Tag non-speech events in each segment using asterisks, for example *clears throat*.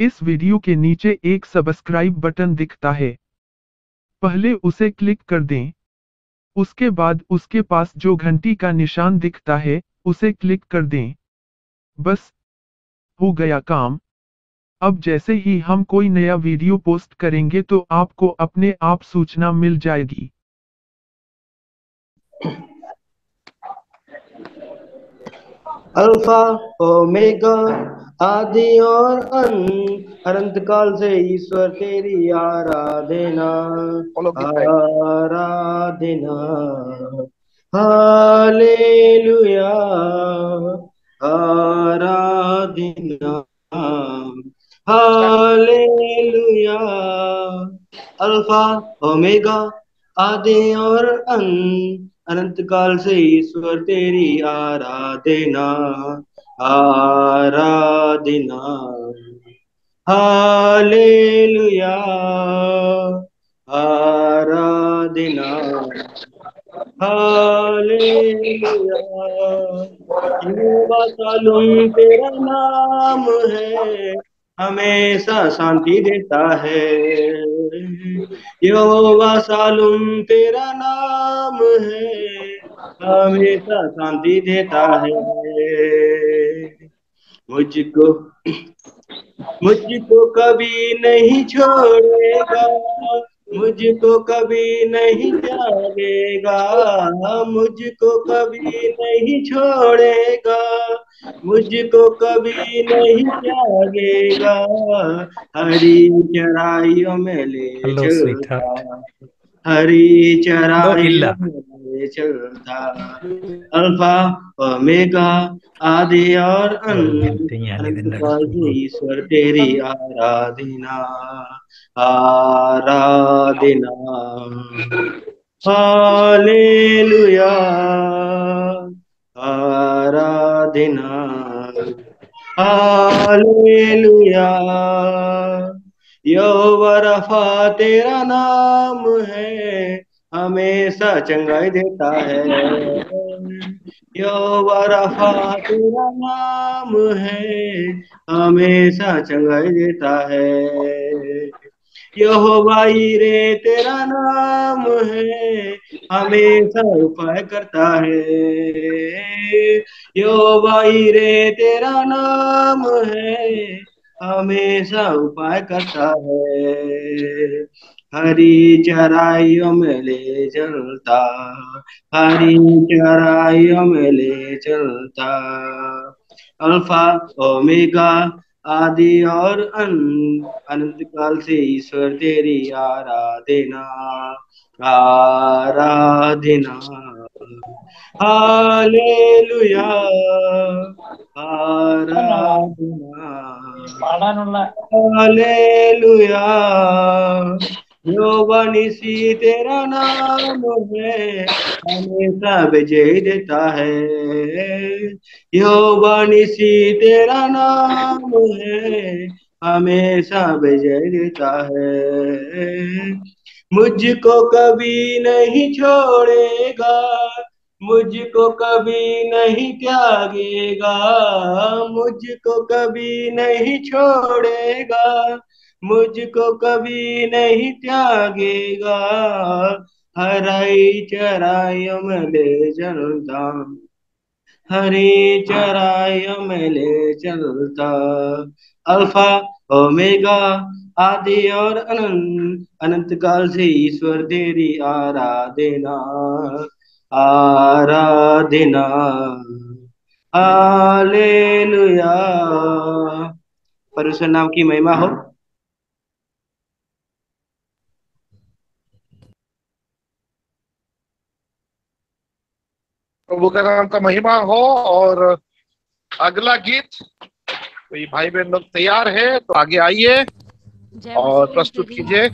इस वीडियो के नीचे एक सब्सक्राइब बटन दिखता है पहले उसे क्लिक कर दें उसके बाद उसके पास जो घंटी का निशान दिखता है उसे क्लिक कर दें बस हो गया काम अब जैसे ही हम कोई नया वीडियो पोस्ट करेंगे तो आपको अपने आप सूचना मिल जाएगी अल्फा ओमेगा आदि और अंत अनंत काल से ईश्वर तेरी आराधना आराधना हालेलुया आराधना हालेलुया अल्फा ओमेगा आदि और अंत अनंत काल से ईश्वर तेरी आराधना आराधना हालेलुया आराधना हालेलुया तेरा नाम है हमेशा शांति देता है यहोवा सालुम तेरा नाम है हमेशा शांति देता है मुझको मुझको कभी नहीं छोड़ेगा मुझको कभी नहीं जानेगा मुझको कभी नहीं छोड़ेगा मुझको कभी नहीं जागेगा हरी चढ़ाइयों में ले हरी चराई चलता अल्फा ओमेगा आदि और oh, तो ईश्वर तेरी आराधना आराधना हालेलुया आराधना हालेलुया यहोवा रफा तेरा नाम है हमेशा चंगाई देता है यहोवा रफा तेरा नाम है हमेशा चंगाई देता है यहोवा रे तेरा नाम है हमेशा उपाय करता है यहोवा रे तेरा नाम है हमेशा उपाय करता है हरी चराइयों में ले चलता हरी चराइयों में ले चलता अल्फा ओमेगा आदि और अनंत काल से ईश्वर तेरी आराधना आराधना ഹാലേലുയാ योवनिसी तेरा नाम है हमेशा विजय देता है योवनिसी तेरा नाम है हमेशा विजय देता है मुझको कभी नहीं छोड़ेगा मुझको कभी नहीं त्यागेगा मुझको कभी नहीं छोड़ेगा मुझको कभी नहीं त्यागेगा हराई चराय ले चलता हरी चराय ले चलता अल्फा ओमेगा आदि और अनंत अनंत काल से ईश्वर तेरी आराधना आराधना हालेलुया परमेश्वर नाम की महिमा हो प्रभु का नाम का महिमा हो और अगला गीत तो भाई बहन लोग तैयार है तो आगे आइए और प्रस्तुत कीजिए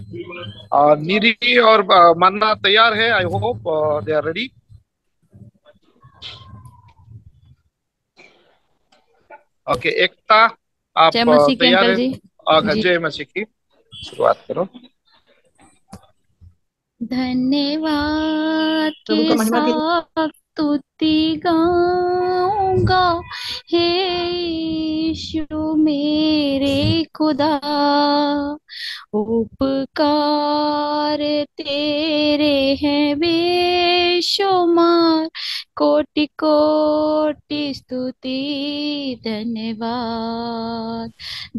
निधि और मानना तैयार है I hope they are ready okay Ekta आप तैयार है जय मसीह की शुरुआत करो धन्यवाद के साथ तुति गाऊंगा हे यीशु मेरे खुदा उपकार तेरे हैं बेशुमार कोटि कोटि स्तुति धन्यवाद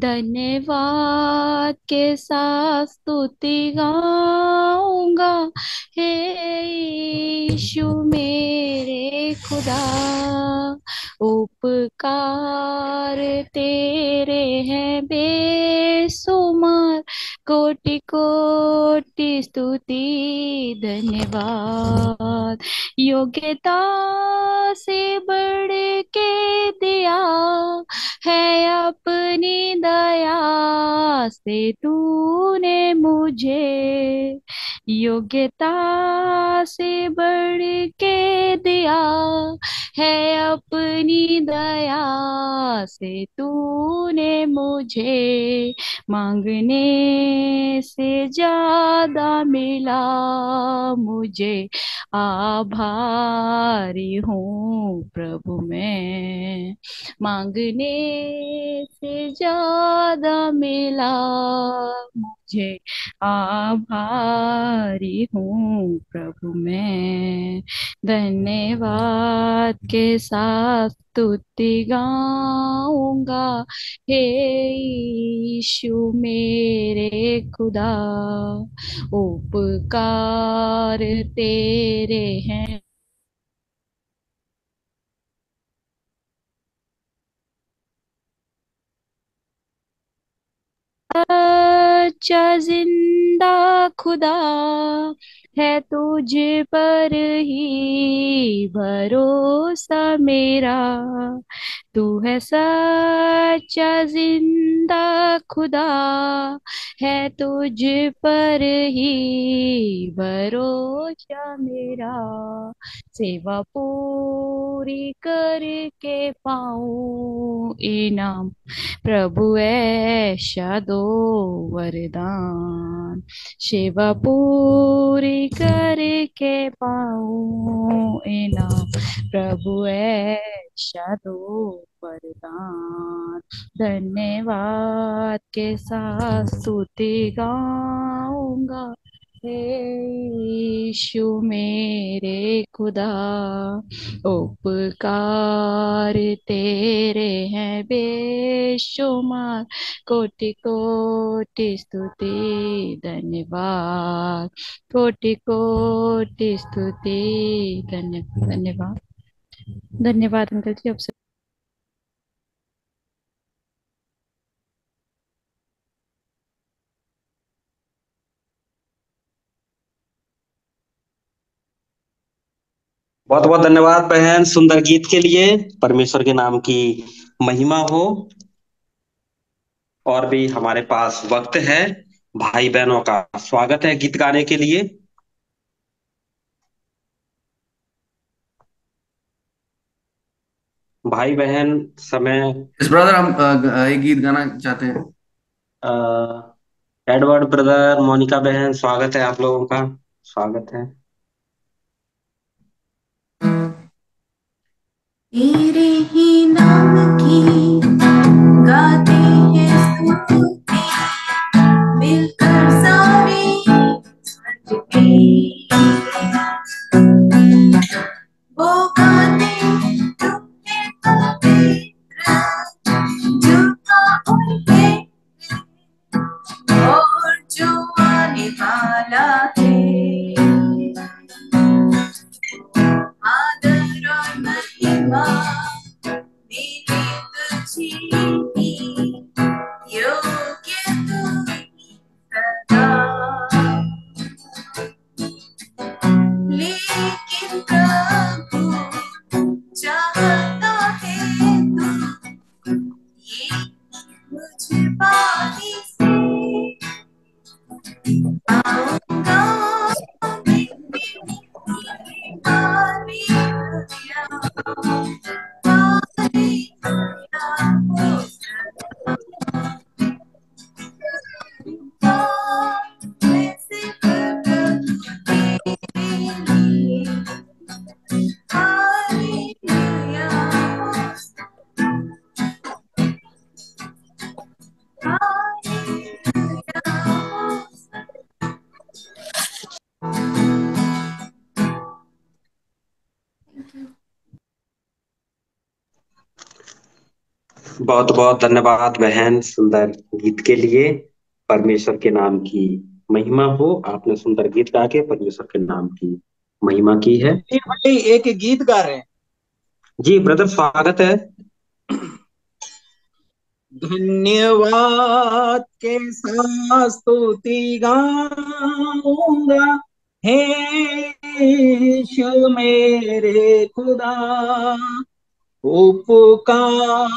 धन्यवाद के साथ स्तुति गाऊंगा हे ईशु मेरे खुदा उपकार तेरे हैं बेसुमार कोटि कोटि स्तुति धन्यवाद योग्यता से बढ़ के दिया है अपनी दया से तूने मुझे योग्यता से बढ़ के दिया है अपनी दया से तूने मुझे मांगने से ज्यादा मिला मुझे आभारी हूँ प्रभु मैं मांगने से ज्यादा मिला तुझे आभारी हूँ प्रभु मैं धन्यवाद के साथ तुति गाऊंगा हे ईशु मेरे खुदा उपकार तेरे हैं सच्चा जिंदा खुदा है तुझ पर ही भरोसा मेरा तू है सच्चा जिंदा खुदा है तुझ पर ही भरोसा मेरा सेवा पूरी करके पाऊं इनाम प्रभु ऐसा दो वरदान सेवा पूरी करके पाऊं इनाम प्रभु ऐसा दो वरदान धन्यवाद के साथ स्तुति गाऊंगा हे ईशु मेरे खुदा उपकार तेरे हैं बेशुमार कोटि कोटि स्तुति धन्यवाद कोटि कोटि स्तुति धन्यवाद धन्यवाद धन्यवाद अंकल जी आपसे बहुत बहुत धन्यवाद बहन सुंदर गीत के लिए परमेश्वर के नाम की महिमा हो और भी हमारे पास वक्त है भाई बहनों का स्वागत है गीत गाने के लिए भाई बहन समय इस ब्रदर हम एक गीत गाना चाहते हैं एडवर्ड ब्रदर मोनिका बहन स्वागत है आप लोगों का स्वागत है तेरे ही नाम की गाते बहुत बहुत धन्यवाद बहन सुंदर गीत के लिए परमेश्वर के नाम की महिमा हो आपने सुंदर गीत गा के परमेश्वर के नाम की महिमा की है भाई एक गीत गा रहे हैं जी ब्रदर स्वागत है धन्यवाद के साथ स्तुति गाऊंगा हे शिव मेरे खुदा उपकार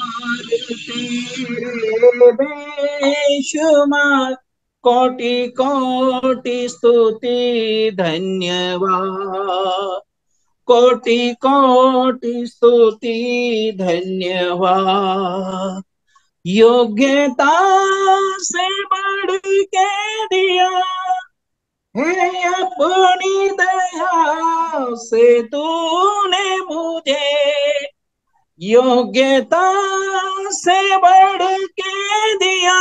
कोटि कोटि स्तुति धन्यवाद कोटि कोटि स्तुति धन्यवाद योग्यता से बढ़ के दिया है अपनी दया से तूने मुझे योग्यता से बढ़ के दिया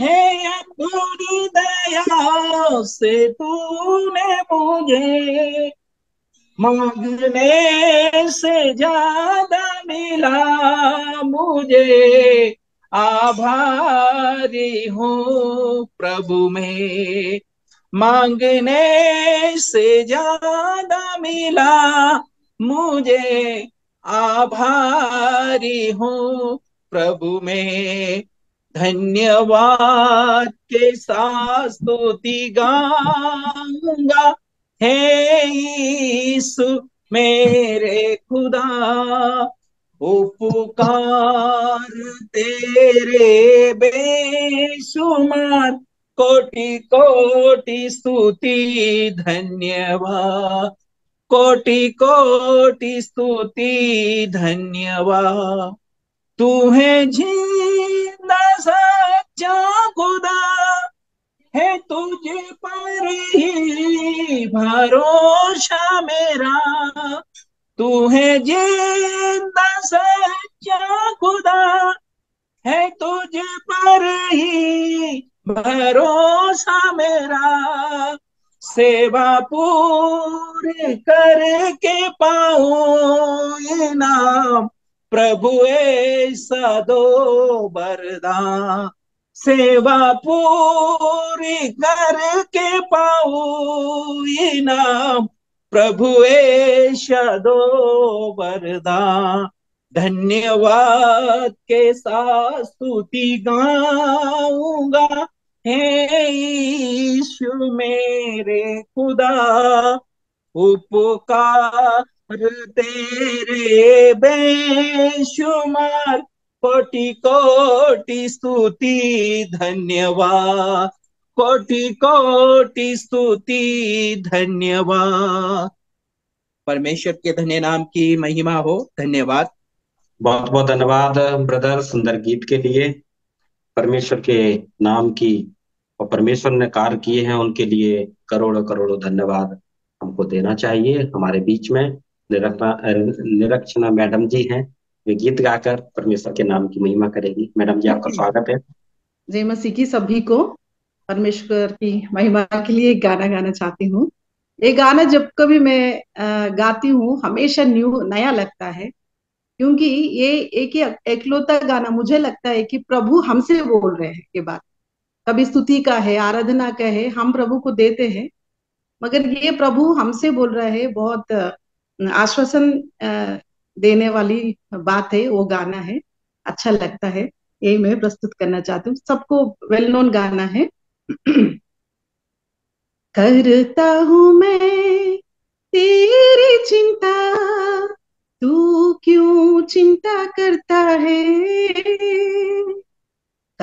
है अपनी दया से तूने मुझे मांगने से ज्यादा मिला मुझे आभारी हूँ प्रभु में मांगने से ज्यादा मिला मुझे आभारी हूँ प्रभु में धन्यवाद के साथ स्तुति गाऊंगा हे ईसु मेरे खुदा उपकार तेरे बेशुमार कोटि कोटि स्तुति धन्यवाद कोटि कोटि स्तुति धन्यवाद तू है जिंदा सच्चा खुदा है तुझे पर ही भरोसा मेरा तू है जिंदा सच्चा खुदा है तुझे पर ही भरोसा मेरा सेवा पूरी करके पाऊ इनाम प्रभु ऐसा दो बरदान सेवा पूरी करके पाऊ इनाम प्रभु ऐसा दो बरदान धन्यवाद के साथ स्तुति गाऊंगा हे मेरे खुदा उपकार तेरे बेशुमार कोटि कोटि स्तुति धन्यवाद कोटि कोटि स्तुति धन्यवाद परमेश्वर के धन्य नाम की महिमा हो धन्यवाद बहुत बहुत धन्यवाद ब्रदर सुंदर गीत के लिए परमेश्वर के नाम की और परमेश्वर ने कार्य किए हैं उनके लिए करोड़ों करोड़ों धन्यवाद हमको देना चाहिए हमारे बीच में निरक्षणा मैडम जी हैं वे गीत गाकर परमेश्वर के नाम की महिमा करेगी मैडम जी आपका स्वागत है जय मसीह की सभी को परमेश्वर की महिमा के लिए एक गाना गाना चाहती हूँ ये गाना जब कभी मैं गाती हूँ हमेशा न्यू नया लगता है क्योंकि ये एक एकलौता गाना मुझे लगता है कि प्रभु हमसे बोल रहे हैं ये बात कभी स्तुति का है आराधना का है हम प्रभु को देते हैं मगर ये प्रभु हमसे बोल रहा है बहुत आश्वासन देने वाली बात है वो गाना है अच्छा लगता है यही मैं प्रस्तुत करना चाहती हूँ सबको वेल नोन गाना है *clears throat* करता हूं मैं तेरी चिंता तू क्यों चिंता करता है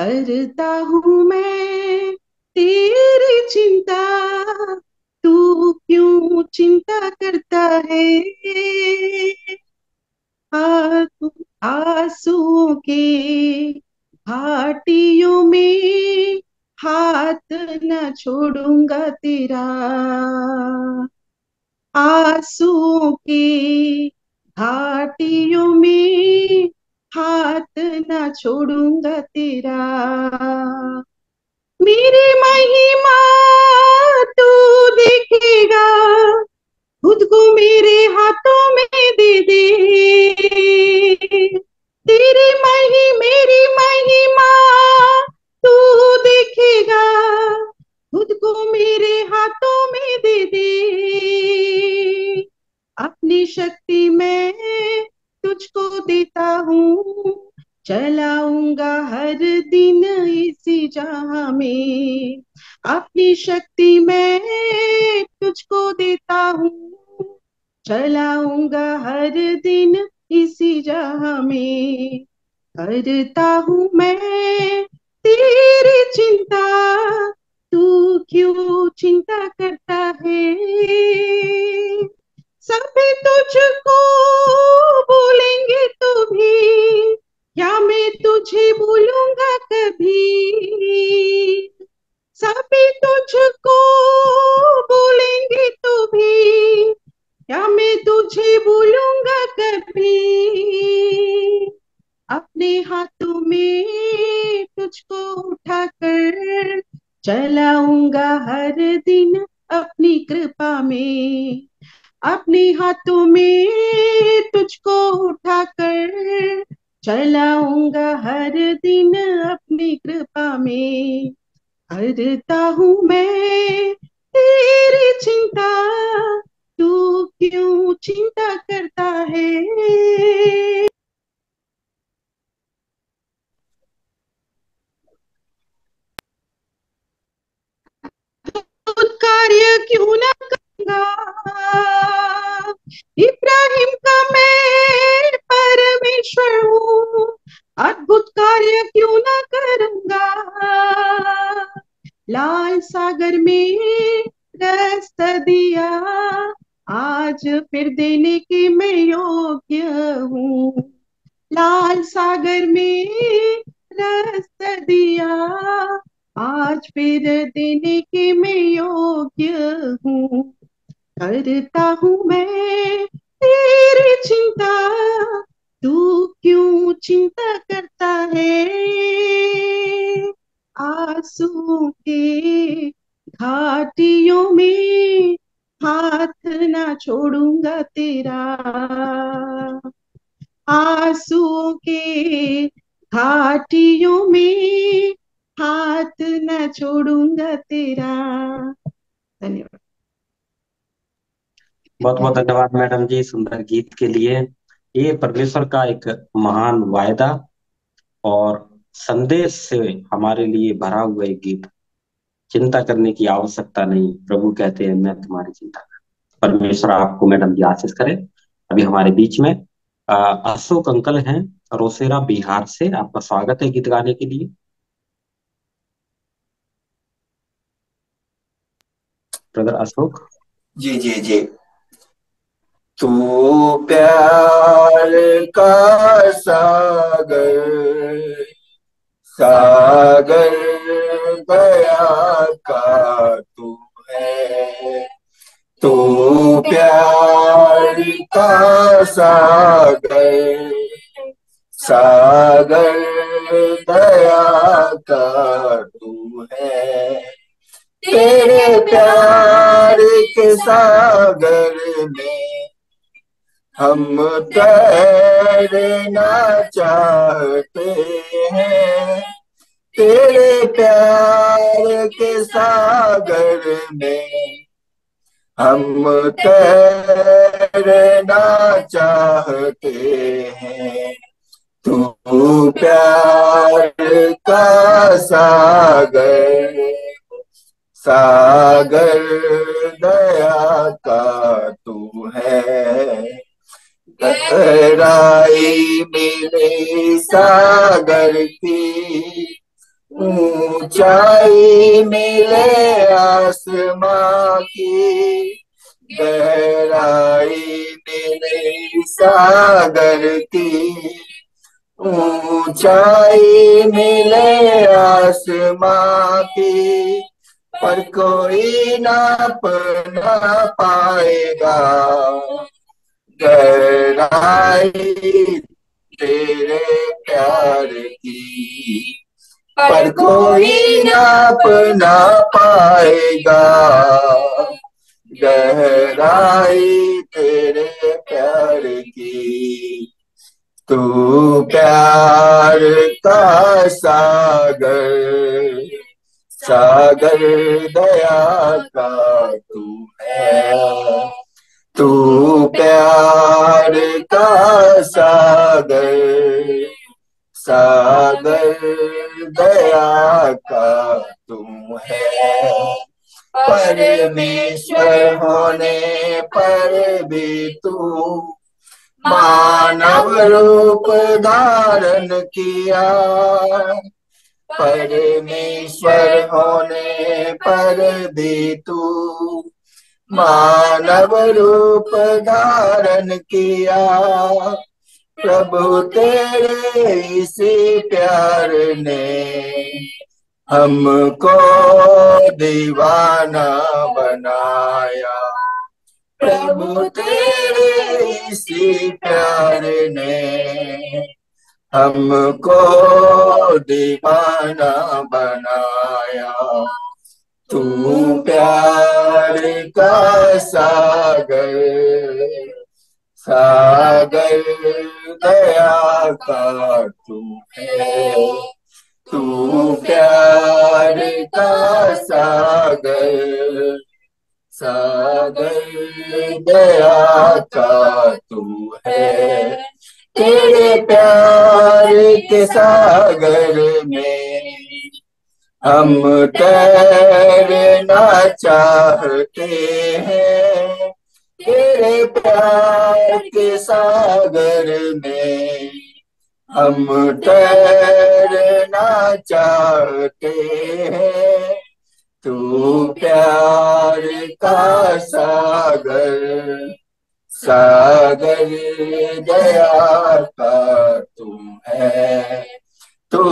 करता हूं मैं तेरी चिंता तू क्यों चिंता करता है आंसू के भाटियों में हाथ न छोड़ूंगा तेरा आंसू के हाथियों में हाथ न छोड़ूंगा तेरा मेरी महिमा तू देखेगा खुद को मेरे हाथों में दे दे तेरी मही मेरी महिमा तू देखेगा खुद को मेरे हाथों में दे दे अपनी शक्ति में तुझको देता हूँ चलाऊंगा हर दिन इसी जहां में अपनी शक्ति में तुझको देता हूँ चलाऊंगा हर दिन इसी जहां में करता हूँ मैं तेरी चिंता तू क्यों चिंता करता है सब तुझको बोलेंगे तो भी क्या मैं तुझे बोलूंगा कभी सभी तुझको बोलेंगे तो भी क्या मैं तुझे बोलूंगा कभी अपने हाथों में तुझको उठाकर चलाऊंगा हर दिन अपनी कृपा में अपने हाथों में तुझको उठा कर चलाऊंगा हर दिन अपनी कृपा में करता हूँ मैं तेरी चिंता तू क्यों चिंता करता है कार्य क्यों ना कर इब्राहिम का मैं परमेश्वर हूँ अद्भुत कार्य क्यों ना करूंगा लाल सागर में रस्त दिया आज फिर देने के मैं योग्य हूँ लाल सागर में रस्त दिया आज फिर देने के मैं योग्य हूँ करता हूँ मैं तेरी चिंता तू क्यों चिंता करता है आंसू के घाटियों में हाथ ना छोड़ूंगा तेरा आंसू के घाटियों में हाथ न छोड़ूंगा तेरा धन्यवाद बहुत बहुत धन्यवाद मैडम जी सुंदर गीत के लिए ये परमेश्वर का एक महान वायदा और संदेश से हमारे लिए भरा हुआ एक गीत चिंता करने की आवश्यकता नहीं प्रभु कहते हैं मैं तुम्हारी चिंता परमेश्वर आपको मैडम जी आशीष करे अभी हमारे बीच में अशोक अंकल हैं रोसेरा बिहार से आपका स्वागत है गीत गाने के लिए ब्रदर अशोक जी जी जी तू प्यार का सागर सागर दया का तू है तू प्यार का सागर सागर दया का तू है तेरे प्यार के सागर में हम तैरना चाहते हैं तेरे प्यार के सागर में हम तैरना चाहते हैं तू प्यार का सागर सागर दया का तू है गहराई मेरे सागर की ऊंचाई मिले आसमां की गहराई मिले सागर की ऊंचाई मिले आसमां की पर कोई ना पना पाएगा गहराई तेरे प्यार की पर कोई नाप ना पाएगा गहराई तेरे प्यार की तू प्यार का सागर सागर दया का तू है तू प्यार का सागर सागर दया का तुम है परमेश्वर होने पर भी तू मानव रूप धारण किया परमेश्वर होने पर भी तू मानव रूप धारण किया प्रभु तेरे इसी प्यार ने हमको दीवाना बनाया प्रभु तेरे इसी प्यार ने हमको दीवाना बनाया तू प्यार का सागर सागर दया का तू है तू प्यार का सागर सागर दया का तू है तेरे प्यार के सागर में हम तैरना चाहते हैं तेरे प्यार के सागर में हम तैरना चाहते हैं तू प्यार का सागर सागर दया का तू है तू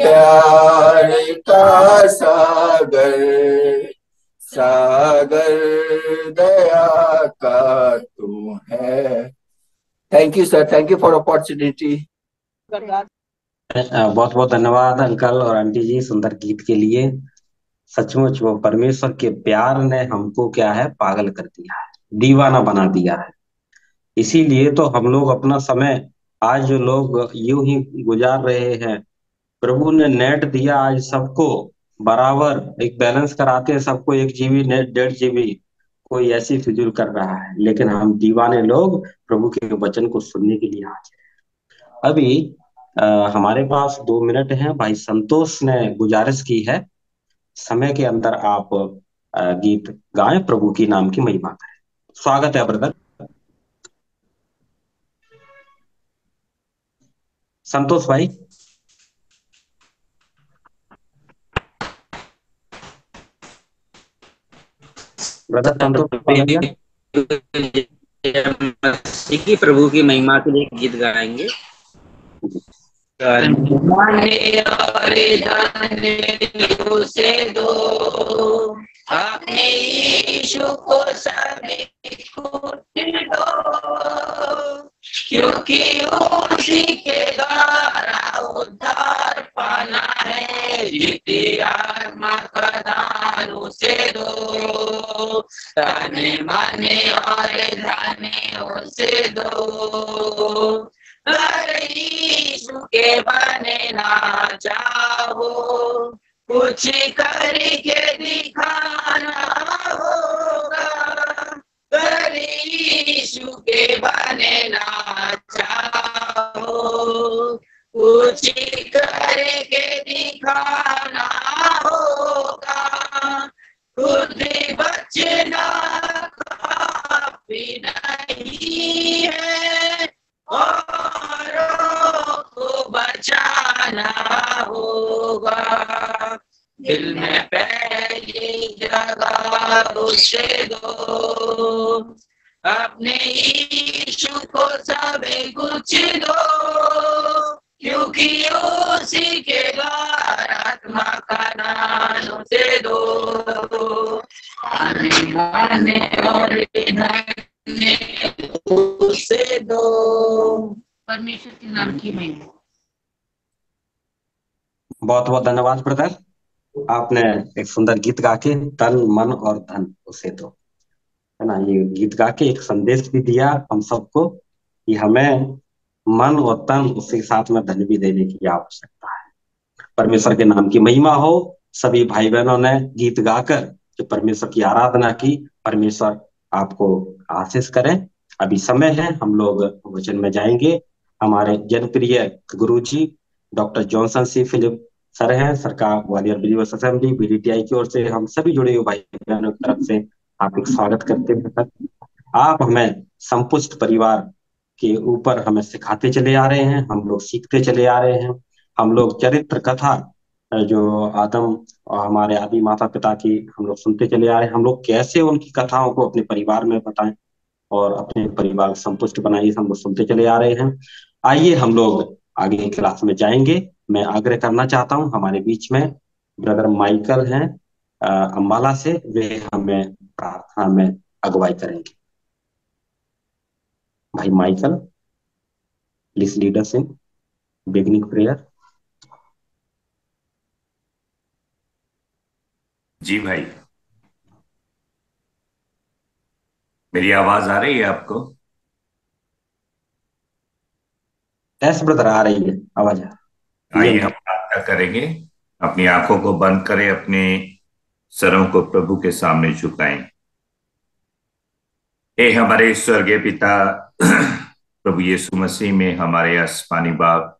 प्यार का सागर सागर दया का तू है thank you sir thank you for opportunity बहुत बहुत धन्यवाद अंकल और आंटी जी सुंदर गीत के लिए सचमुच वो परमेश्वर के प्यार ने हमको क्या है पागल कर दिया है दीवाना बना दिया है इसीलिए तो हम लोग अपना समय आज जो लोग यू ही गुजार रहे हैं प्रभु ने नेट दिया आज सबको बराबर एक बैलेंस कराते हैं सबको एक जीबी नेट डेढ़ जीबी कोई ऐसी फिजूल कर रहा है लेकिन हम दीवाने लोग प्रभु के वचन को सुनने के लिए आज अभी आ, हमारे पास दो मिनट हैं भाई संतोष ने गुजारिश की है समय के अंदर आप आ, गीत गाएं प्रभु की नाम की महिमा करें स्वागत है ब्रदर संतोष भाई ब्रदर संतोष की प्रभु की महिमा के लिए गीत गाएंगे धन्य धन्य से दो अपने यीशु को सभी कुछ दो क्योंकि उसी के द्वारा उद्धार पाना है जितनी आत्मा का दान उसे दो ताने माने और धाने उसे दो अरे यीशु के बने ना चाहो कुछ करके दिखाना होगा करीशु के बनना चाहो कुछ करके दिखाना होगा खुद बचना काफी नहीं है को बचाना होगा दिल में पहली जगह उसे दो अपने यीशु को सब कुछ दो क्योंकि उसी के द्वारा आत्मा का नाम उसे दो आने और उसे दो परमेश्वर के नाम की महिमा बहुत बहुत धन्यवाद ब्रदर आपने एक सुंदर गीत गा के तन मन और धन उसे दो तो, है ना ये गीत गा के एक संदेश भी दिया हम सबको कि हमें मन और तन उसके साथ में धन भी देने की आवश्यकता है परमेश्वर के नाम की महिमा हो सभी भाई बहनों ने गीत गाकर जो परमेश्वर की आराधना की परमेश्वर आपको आशीष करें अभी समय है हम लोग वचन में जाएंगे हमारे जनप्रिय गुरु जी doctor Johnson C Philip sir है सरकार ग्वालियर बिलीवर्स असेंबली बीडीटीआई की ओर से हम सभी जुड़े हुए भाई बहनों की तरफ से आपका स्वागत करते हैं आप हमें संपुष्ट परिवार के ऊपर हमें सिखाते चले आ रहे हैं हम लोग सीखते चले आ रहे हैं हम लोग चरित्र कथा जो आदम और हमारे आदि माता पिता की हम लोग सुनते चले आ रहे हैं हम लोग कैसे उनकी कथाओं को अपने परिवार में बताएं और अपने परिवार को संतुष्ट बनाइए हम लोग सुनते चले आ रहे हैं आइए हम लोग आगे क्लास में जाएंगे मैं आग्रह करना चाहता हूँ हमारे बीच में ब्रदर माइकल हैं अम्बाला से वे हमें प्रार्थना में अगुवाई करेंगे भाई माइकल प्लीज लीडर सिंह बिगनिंग प्रेयर जी भाई मेरी आवाज आ रही है आपको यस ब्रदर आ रही है आवाज आइए हम प्रार्थना करेंगे अपनी आंखों को बंद करें अपने सरों को प्रभु के सामने झुकाएं हे हमारे स्वर्गीय पिता प्रभु यीशु मसीह में हमारे आसमानी बाप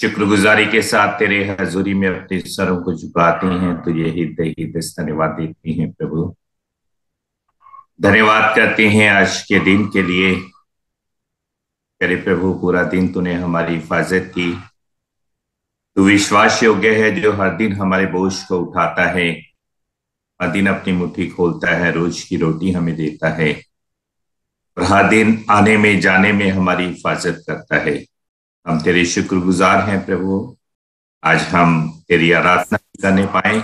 शुक्रगुजारी के साथ तेरे हजूरी में अपने सरों को झुकाते हैं तुझे तो दही हृदय धन्यवाद देती हैं प्रभु धन्यवाद करते हैं आज के दिन के लिए करे प्रभु पूरा दिन तूने हमारी हिफाजत की तू विश्वास योग्य है जो हर दिन हमारे बोझ को उठाता है हर दिन अपनी मुट्ठी खोलता है रोज की रोटी हमें देता है और हर दिन आने में जाने में हमारी हिफाजत करता है हम तेरे शुक्रगुजार हैं प्रभु आज हम तेरी आराधना करने पाए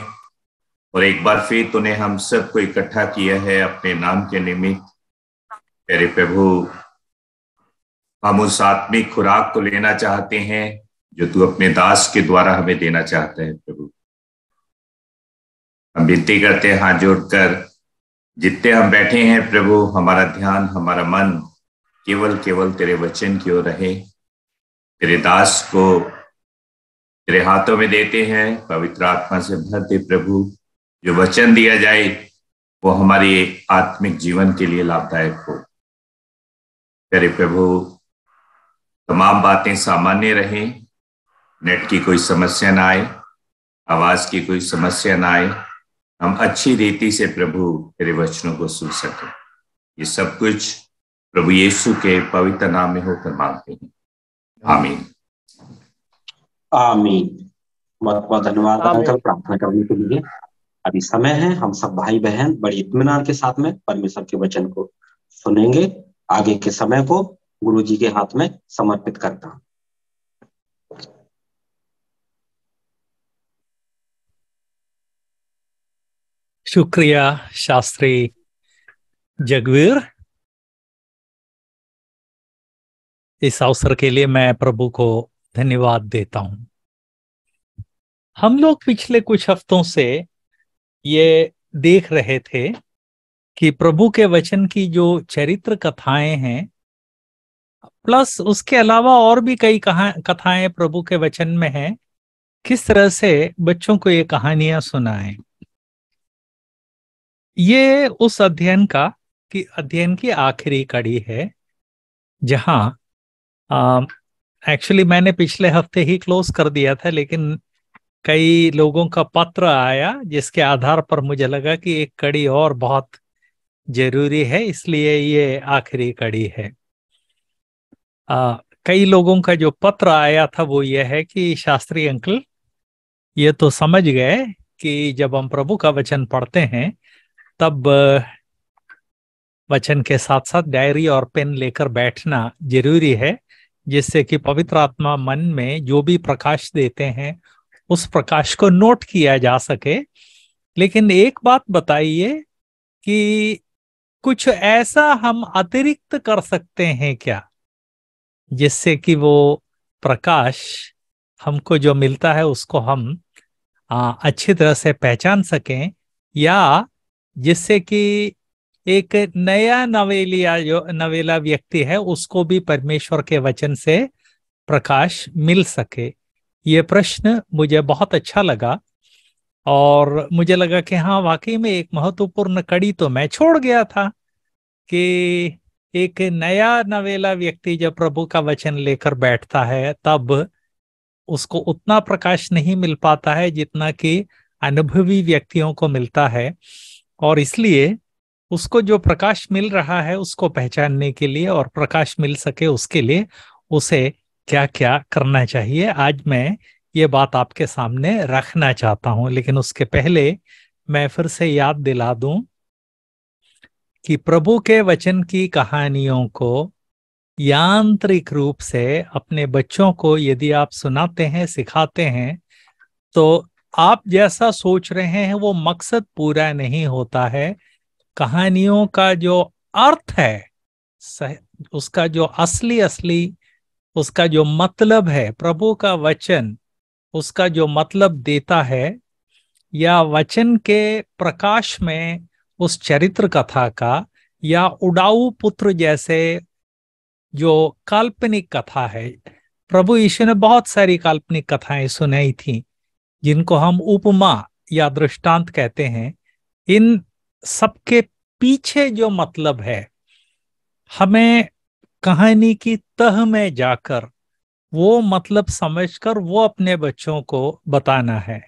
और एक बार फिर तूने हम सबको इकट्ठा किया है अपने नाम के निमित्त तेरे प्रभु हम उस आत्मिक खुराक को लेना चाहते हैं जो तू अपने दास के द्वारा हमें देना चाहते है प्रभु हम विनती करते हैं हाथ जोड़कर जितने हम बैठे हैं प्रभु हमारा ध्यान हमारा मन केवल केवल तेरे वचन की ओर रहे तेरे दास को तेरे हाथों में देते हैं पवित्र आत्मा से भरते प्रभु जो वचन दिया जाए वो हमारे आत्मिक जीवन के लिए लाभदायक हो करे प्रभु तमाम बातें सामान्य रहें नेट की कोई समस्या ना आए आवाज की कोई समस्या ना आए हम अच्छी रीति से प्रभु तेरे वचनों को सुन सकें ये सब कुछ प्रभु यीशु के पवित्र नाम में होकर मांगते हैं आमीन आमीन बहुत बहुत धन्यवाद प्रार्थना करने के लिए अभी समय है हम सब भाई बहन बड़ी इतमान के साथ में परमेश्वर के वचन को सुनेंगे आगे के समय को गुरु जी के हाथ में समर्पित करता हूं शुक्रिया शास्त्री जगवीर इस अवसर के लिए मैं प्रभु को धन्यवाद देता हूं हम लोग पिछले कुछ हफ्तों से ये देख रहे थे कि प्रभु के वचन की जो चरित्र कथाएं हैं प्लस उसके अलावा और भी कई कथाएं प्रभु के वचन में हैं किस तरह से बच्चों को ये कहानियां सुनाएं ये उस अध्ययन का कि अध्ययन की आखिरी कड़ी है जहां एक्चुअली मैंने पिछले हफ्ते ही क्लोज कर दिया था लेकिन कई लोगों का पत्र आया जिसके आधार पर मुझे लगा कि एक कड़ी और बहुत जरूरी है इसलिए ये आखिरी कड़ी है आ, कई लोगों का जो पत्र आया था वो यह है कि शास्त्री अंकल ये तो समझ गए कि जब हम प्रभु का वचन पढ़ते हैं तब वचन के साथ साथ डायरी और पेन लेकर बैठना जरूरी है जिससे कि पवित्र आत्मा मन में जो भी प्रकाश देते हैं उस प्रकाश को नोट किया जा सके लेकिन एक बात बताइए कि कुछ ऐसा हम अतिरिक्त कर सकते हैं क्या जिससे कि वो प्रकाश हमको जो मिलता है उसको हम आ, अच्छी तरह से पहचान सकें या जिससे कि एक नया नवेलिया जो नवेला व्यक्ति है उसको भी परमेश्वर के वचन से प्रकाश मिल सके ये प्रश्न मुझे बहुत अच्छा लगा और मुझे लगा कि हाँ वाकई में एक महत्वपूर्ण कड़ी तो मैं छोड़ गया था कि एक नया नवेला व्यक्ति जब प्रभु का वचन लेकर बैठता है तब उसको उतना प्रकाश नहीं मिल पाता है जितना कि अनुभवी व्यक्तियों को मिलता है और इसलिए उसको जो प्रकाश मिल रहा है उसको पहचानने के लिए और प्रकाश मिल सके उसके लिए उसे क्या क्या करना चाहिए आज मैं ये बात आपके सामने रखना चाहता हूं लेकिन उसके पहले मैं फिर से याद दिला दूं कि प्रभु के वचन की कहानियों को यांत्रिक रूप से अपने बच्चों को यदि आप सुनाते हैं सिखाते हैं तो आप जैसा सोच रहे हैं वो मकसद पूरा नहीं होता है कहानियों का जो अर्थ है उसका जो असली असली उसका जो मतलब है प्रभु का वचन उसका जो मतलब देता है या वचन के प्रकाश में उस चरित्र कथा का या उड़ाऊ पुत्र जैसे जो काल्पनिक कथा है प्रभु यीशु ने बहुत सारी काल्पनिक कथाएं सुनाई थी जिनको हम उपमा या दृष्टांत कहते हैं इन सबके पीछे जो मतलब है हमें कहानी की तह में जाकर वो मतलब समझकर वो अपने बच्चों को बताना है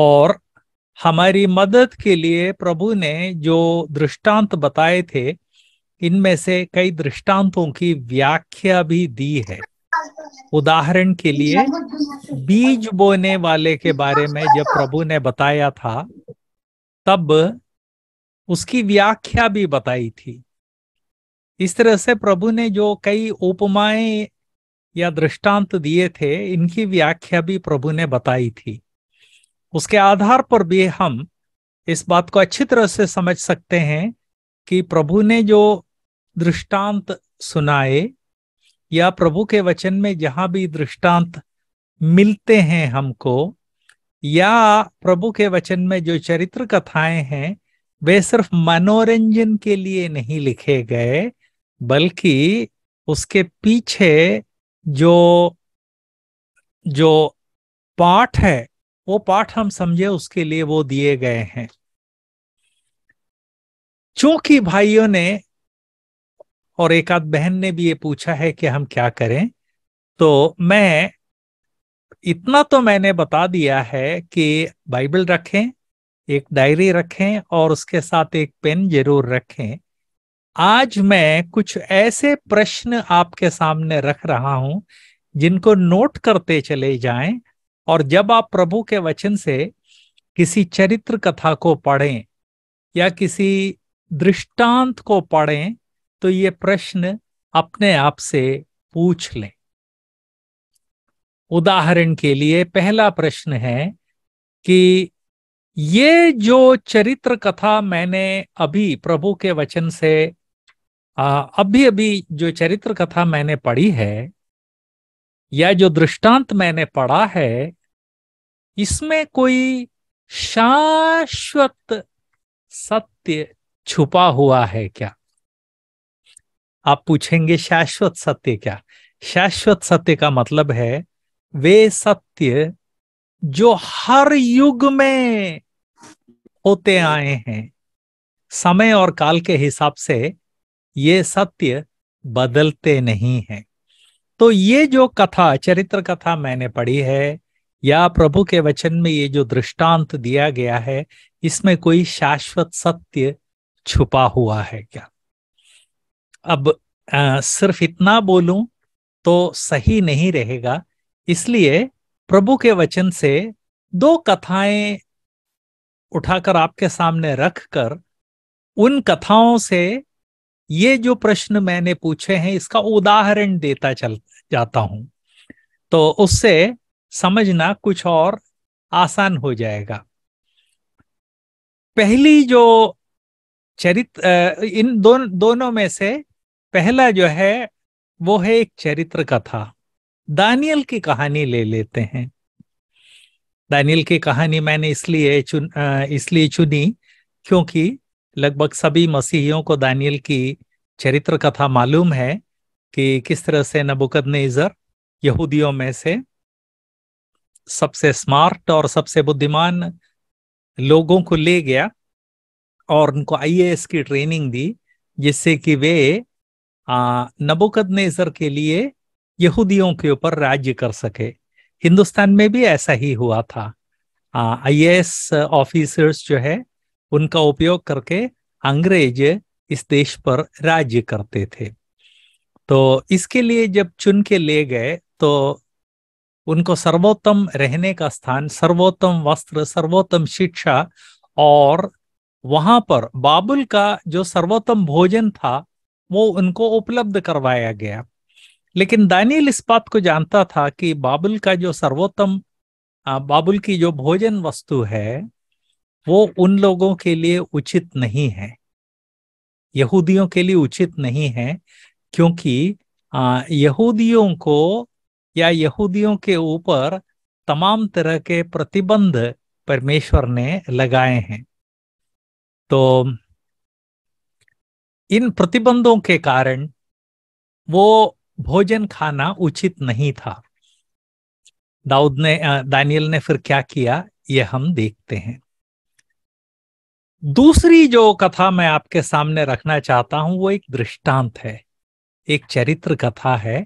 और हमारी मदद के लिए प्रभु ने जो दृष्टांत बताए थे इनमें से कई दृष्टांतों की व्याख्या भी दी है उदाहरण के लिए बीज बोने वाले के बारे में जब प्रभु ने बताया था तब उसकी व्याख्या भी बताई थी इस तरह से प्रभु ने जो कई उपमाएं या दृष्टांत दिए थे इनकी व्याख्या भी प्रभु ने बताई थी उसके आधार पर भी हम इस बात को अच्छी तरह से समझ सकते हैं कि प्रभु ने जो दृष्टांत सुनाए या प्रभु के वचन में जहां भी दृष्टांत मिलते हैं हमको या प्रभु के वचन में जो चरित्र कथाएं हैं वे सिर्फ मनोरंजन के लिए नहीं लिखे गए बल्कि उसके पीछे जो जो पाठ है वो पाठ हम समझे उसके लिए वो दिए गए हैं चूंकि भाइयों ने और एक आध बहन ने भी ये पूछा है कि हम क्या करें तो मैं इतना तो मैंने बता दिया है कि बाइबल रखें एक डायरी रखें और उसके साथ एक पेन जरूर रखें आज मैं कुछ ऐसे प्रश्न आपके सामने रख रहा हूं जिनको नोट करते चले जाएं और जब आप प्रभु के वचन से किसी चरित्र कथा को पढ़ें या किसी दृष्टांत को पढ़ें तो ये प्रश्न अपने आप से पूछ लें उदाहरण के लिए पहला प्रश्न है कि ये जो चरित्र कथा मैंने अभी प्रभु के वचन से अभी अभी जो चरित्र कथा मैंने पढ़ी है या जो दृष्टांत मैंने पढ़ा है इसमें कोई शाश्वत सत्य छुपा हुआ है क्या आप पूछेंगे शाश्वत सत्य क्या शाश्वत सत्य का मतलब है वे सत्य जो हर युग में होते आए हैं समय और काल के हिसाब से ये सत्य बदलते नहीं हैं तो ये जो कथा चरित्र कथा मैंने पढ़ी है या प्रभु के वचन में ये जो दृष्टांत दिया गया है इसमें कोई शाश्वत सत्य छुपा हुआ है क्या अब आ, सिर्फ इतना बोलूं तो सही नहीं रहेगा इसलिए प्रभु के वचन से दो कथाएं उठाकर आपके सामने रख कर उन कथाओं से ये जो प्रश्न मैंने पूछे हैं इसका उदाहरण देता चल जाता हूं तो उससे समझना कुछ और आसान हो जाएगा पहली जो चरित्र इन दोन, दोनों में से पहला जो है वो है एक चरित्र कथा दानियल की कहानी ले लेते हैं दानियल की कहानी मैंने इसलिए चुन इसलिए चुनी क्योंकि लगभग सभी मसीहियों को दानियल की चरित्र कथा मालूम है कि किस तरह से नबुकद इजर यहूदियों में से सबसे स्मार्ट और सबसे बुद्धिमान लोगों को ले गया और उनको आईएएस की ट्रेनिंग दी जिससे कि वे नबुकद इजर के लिए यहूदियों के ऊपर राज्य कर सके हिंदुस्तान में भी ऐसा ही हुआ था आईएएस ऑफिसर्स जो है उनका उपयोग करके अंग्रेज इस देश पर राज्य करते थे तो इसके लिए जब चुन के ले गए तो उनको सर्वोत्तम रहने का स्थान सर्वोत्तम वस्त्र सर्वोत्तम शिक्षा और वहां पर बाबुल का जो सर्वोत्तम भोजन था वो उनको उपलब्ध करवाया गया लेकिन दानियल इस बात को जानता था कि बाबुल का जो सर्वोत्तम बाबुल की जो भोजन वस्तु है वो उन लोगों के लिए उचित नहीं है यहूदियों के लिए उचित नहीं है क्योंकि यहूदियों को या यहूदियों के ऊपर तमाम तरह के प्रतिबंध परमेश्वर ने लगाए हैं तो इन प्रतिबंधों के कारण वो भोजन खाना उचित नहीं था दाऊद ने दानियल ने फिर क्या किया ये हम देखते हैं दूसरी जो कथा मैं आपके सामने रखना चाहता हूं वो एक दृष्टांत है एक चरित्र कथा है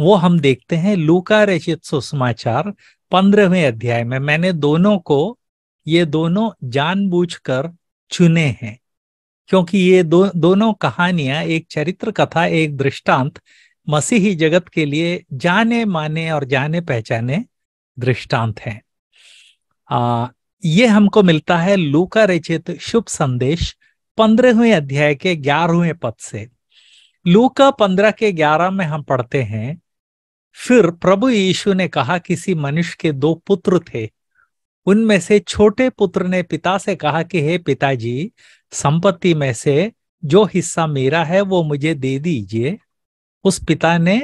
वो हम देखते हैं लूका रचित सुसमाचार पंद्रहवें अध्याय में मैंने दोनों को ये दोनों जानबूझकर चुने हैं क्योंकि ये दो दोनों कहानियां एक चरित्र कथा एक दृष्टांत मसीही जगत के लिए जाने माने और जाने पहचाने दृष्टांत हैं ये हमको मिलता है लू का रचित शुभ संदेश पंद्रहवें अध्याय के ग्यारहवें पद से लू का पंद्रह के ग्यारह में हम पढ़ते हैं फिर प्रभु यीशु ने कहा किसी मनुष्य के दो पुत्र थे उनमें से छोटे पुत्र ने पिता से कहा कि हे पिताजी संपत्ति में से जो हिस्सा मेरा है वो मुझे दे दीजिए उस पिता ने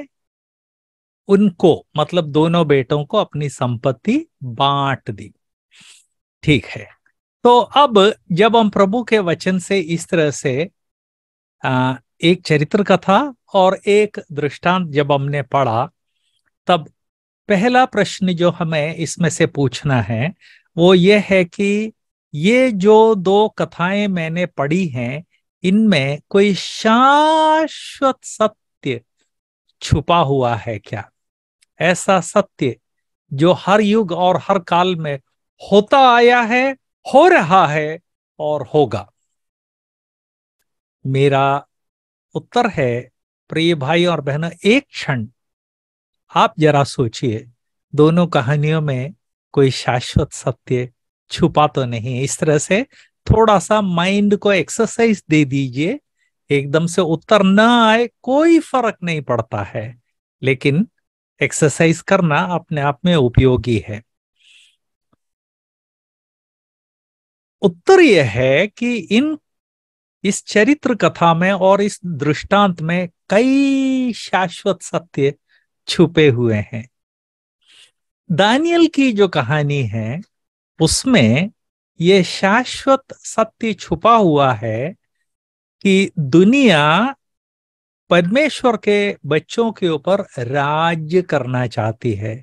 उनको मतलब दोनों बेटों को अपनी संपत्ति बांट दी ठीक है तो अब जब हम प्रभु के वचन से इस तरह से आ, एक चरित्र कथा और एक दृष्टांत जब हमने पढ़ा तब पहला प्रश्न जो हमें इसमें से पूछना है वो ये है कि ये जो दो कथाएं मैंने पढ़ी हैं इनमें कोई शाश्वत सत्य छुपा हुआ है क्या ऐसा सत्य जो हर युग और हर काल में होता आया है हो रहा है और होगा मेरा उत्तर है प्रिय भाई और बहनों एक क्षण आप जरा सोचिए दोनों कहानियों में कोई शाश्वत सत्य छुपा तो नहीं इस तरह से थोड़ा सा माइंड को एक्सरसाइज दे दीजिए एकदम से उत्तर ना आए कोई फर्क नहीं पड़ता है लेकिन एक्सरसाइज करना अपने आप में उपयोगी है उत्तर यह है कि इन इस चरित्र कथा में और इस दृष्टांत में कई शाश्वत सत्य छुपे हुए हैं दानियल की जो कहानी है उसमें ये शाश्वत सत्य छुपा हुआ है कि दुनिया परमेश्वर के बच्चों के ऊपर राज्य करना चाहती है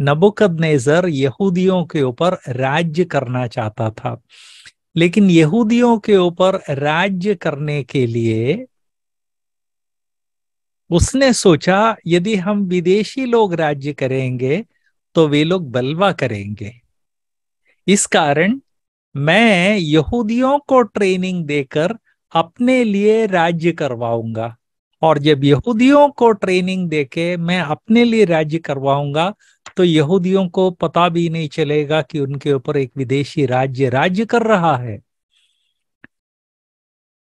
नबुकदनेजर यहूदियों के ऊपर राज्य करना चाहता था लेकिन यहूदियों के ऊपर राज्य करने के लिए उसने सोचा यदि हम विदेशी लोग राज्य करेंगे तो वे लोग बलवा करेंगे इस कारण मैं यहूदियों को ट्रेनिंग देकर अपने लिए राज्य करवाऊंगा और जब यहूदियों को ट्रेनिंग देके मैं अपने लिए राज्य करवाऊंगा तो यहूदियों को पता भी नहीं चलेगा कि उनके ऊपर एक विदेशी राज्य राज्य कर रहा है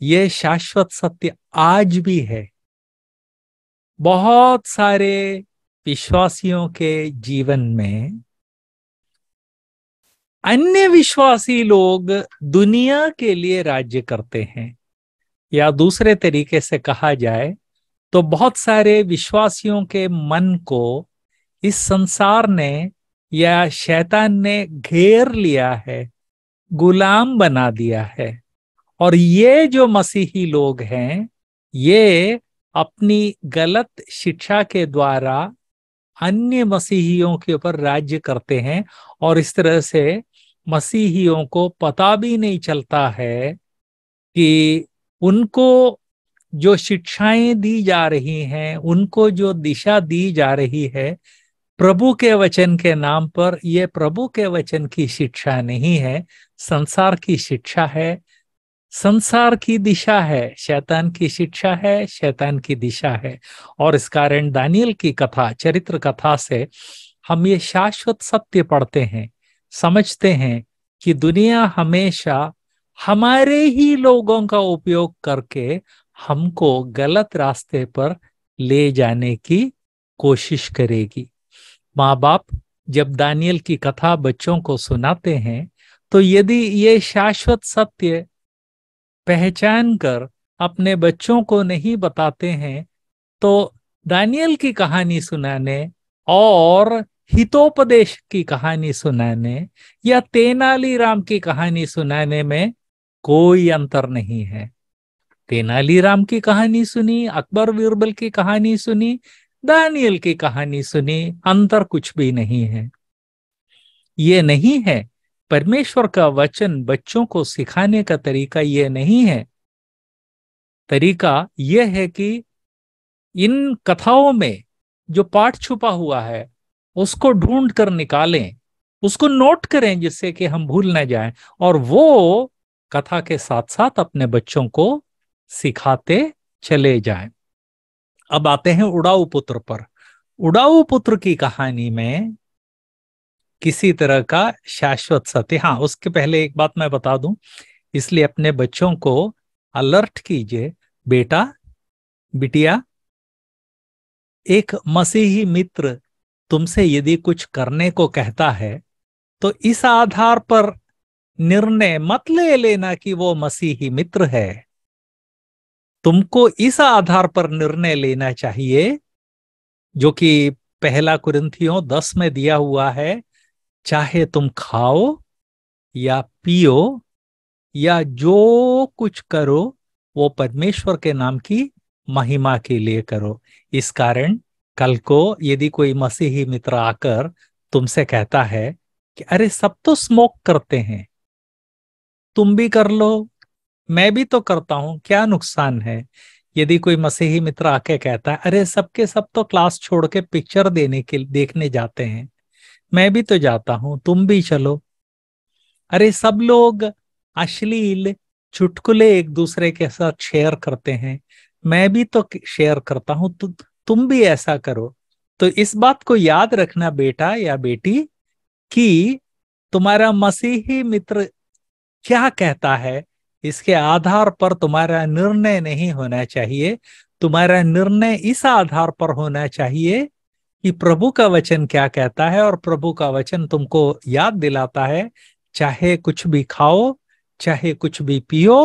ये शाश्वत सत्य आज भी है बहुत सारे विश्वासियों के जीवन में अन्य विश्वासी लोग दुनिया के लिए राज्य करते हैं या दूसरे तरीके से कहा जाए तो बहुत सारे विश्वासियों के मन को इस संसार ने या शैतान ने घेर लिया है गुलाम बना दिया है और ये जो मसीही लोग हैं ये अपनी गलत शिक्षा के द्वारा अन्य मसीहियों के ऊपर राज्य करते हैं और इस तरह से मसीहियों को पता भी नहीं चलता है कि उनको जो शिक्षाएं दी जा रही हैं उनको जो दिशा दी जा रही है प्रभु के वचन के नाम पर ये प्रभु के वचन की शिक्षा नहीं है संसार की शिक्षा है संसार की दिशा है शैतान की शिक्षा है शैतान की दिशा है और इस कारण दानियल की कथा चरित्र कथा से हम ये शाश्वत सत्य पढ़ते हैं समझते हैं कि दुनिया हमेशा हमारे ही लोगों का उपयोग करके हमको गलत रास्ते पर ले जाने की कोशिश करेगी माँ बाप जब दानियल की कथा बच्चों को सुनाते हैं तो यदि ये शाश्वत सत्य पहचान कर अपने बच्चों को नहीं बताते हैं तो दानियल की कहानी सुनाने और हितोपदेश की कहानी सुनाने या तेनालीराम की कहानी सुनाने में कोई अंतर नहीं है तेनालीराम की कहानी सुनी अकबर बीरबल की कहानी सुनी दानियल की कहानी सुनी अंतर कुछ भी नहीं है ये नहीं है परमेश्वर का वचन बच्चों को सिखाने का तरीका ये नहीं है तरीका यह है कि इन कथाओं में जो पाठ छुपा हुआ है उसको ढूंढ कर निकालें उसको नोट करें जिससे कि हम भूल ना जाएं और वो कथा के साथ साथ अपने बच्चों को सिखाते चले जाए अब आते हैं उड़ाऊ पुत्र पर उड़ाऊ पुत्र की कहानी में किसी तरह का शाश्वत सत्य हाँ उसके पहले एक बात मैं बता दूं इसलिए अपने बच्चों को अलर्ट कीजिए बेटा बिटिया एक मसीही मित्र तुमसे यदि कुछ करने को कहता है तो इस आधार पर निर्णय मत ले लेना कि वो मसीही मित्र है तुमको इस आधार पर निर्णय लेना चाहिए जो कि पहला कुरंथियों दस में दिया हुआ है चाहे तुम खाओ या पियो या जो कुछ करो वो परमेश्वर के नाम की महिमा के लिए करो इस कारण कल को यदि कोई मसीही मित्र आकर तुमसे कहता है कि अरे सब तो स्मोक करते हैं तुम भी कर लो मैं भी तो करता हूँ क्या नुकसान है यदि कोई मसीही मित्र आके कहता है अरे सबके सब तो क्लास छोड़ के पिक्चर देने के देखने जाते हैं मैं भी तो जाता हूँ तुम भी चलो अरे सब लोग अश्लील चुटकुले एक दूसरे के साथ शेयर करते हैं मैं भी तो शेयर करता हूं तु, तुम भी ऐसा करो तो इस बात को याद रखना बेटा या बेटी कि तुम्हारा मसीही मित्र क्या कहता है इसके आधार पर तुम्हारा निर्णय नहीं होना चाहिए तुम्हारा निर्णय इस आधार पर होना चाहिए कि प्रभु का वचन क्या कहता है और प्रभु का वचन तुमको याद दिलाता है चाहे कुछ भी खाओ चाहे कुछ भी पियो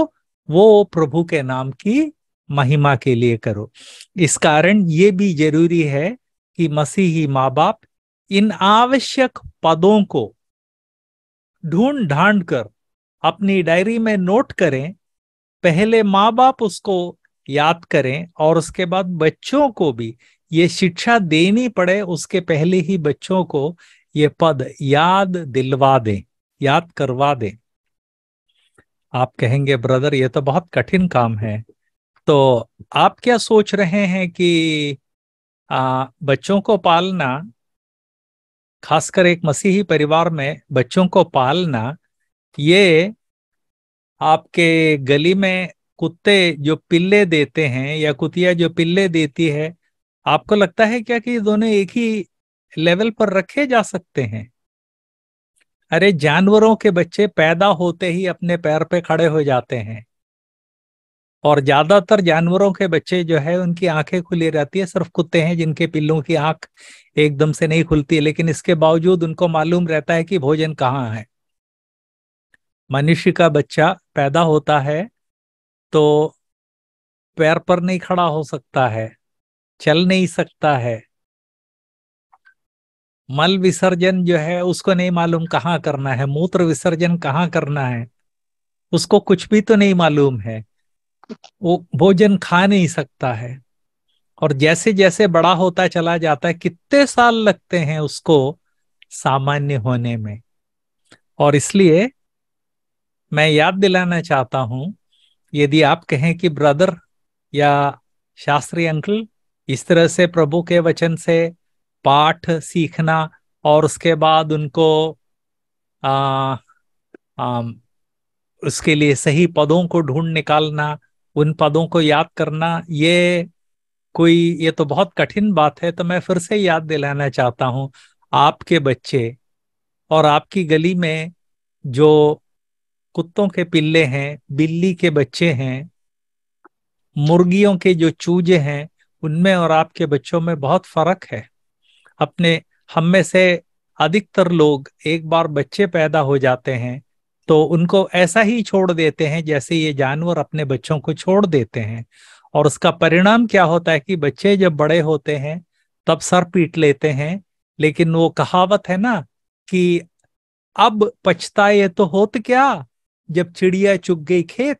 वो प्रभु के नाम की महिमा के लिए करो इस कारण ये भी जरूरी है कि मसीही माँ बाप इन आवश्यक पदों को ढूंढ ढांड कर अपनी डायरी में नोट करें पहले माँ बाप उसको याद करें और उसके बाद बच्चों को भी ये शिक्षा देनी पड़े उसके पहले ही बच्चों को ये पद याद दिलवा दें याद करवा दें आप कहेंगे ब्रदर ये तो बहुत कठिन काम है तो आप क्या सोच रहे हैं कि आ, बच्चों को पालना खासकर एक मसीही परिवार में बच्चों को पालना ये आपके गली में कुत्ते जो पिल्ले देते हैं या कुतिया जो पिल्ले देती है आपको लगता है क्या कि दोनों एक ही लेवल पर रखे जा सकते हैं अरे जानवरों के बच्चे पैदा होते ही अपने पैर पे खड़े हो जाते हैं और ज्यादातर जानवरों के बच्चे जो है उनकी आंखें खुली रहती है सिर्फ कुत्ते हैं जिनके पिल्लों की आंख एकदम से नहीं खुलती है लेकिन इसके बावजूद उनको मालूम रहता है कि भोजन कहाँ है मनुष्य का बच्चा पैदा होता है तो पैर पर नहीं खड़ा हो सकता है चल नहीं सकता है मल विसर्जन जो है उसको नहीं मालूम कहाँ करना है मूत्र विसर्जन कहाँ करना है उसको कुछ भी तो नहीं मालूम है वो भोजन खा नहीं सकता है और जैसे जैसे बड़ा होता चला जाता है कितने साल लगते हैं उसको सामान्य होने में और इसलिए मैं याद दिलाना चाहता हूँ यदि आप कहें कि ब्रदर या शास्त्री अंकल इस तरह से प्रभु के वचन से पाठ सीखना और उसके बाद उनको आ, आ, उसके लिए सही पदों को ढूंढ निकालना उन पदों को याद करना ये कोई ये तो बहुत कठिन बात है तो मैं फिर से याद दिलाना चाहता हूँ आपके बच्चे और आपकी गली में जो कुत्तों के पिल्ले हैं बिल्ली के बच्चे हैं मुर्गियों के जो चूजे हैं उनमें और आपके बच्चों में बहुत फर्क है अपने हम में से अधिकतर लोग एक बार बच्चे पैदा हो जाते हैं तो उनको ऐसा ही छोड़ देते हैं जैसे ये जानवर अपने बच्चों को छोड़ देते हैं और उसका परिणाम क्या होता है कि बच्चे जब बड़े होते हैं तब सर पीट लेते हैं लेकिन वो कहावत है ना कि अब पछताए तो होत क्या जब चिड़िया चुग गई खेत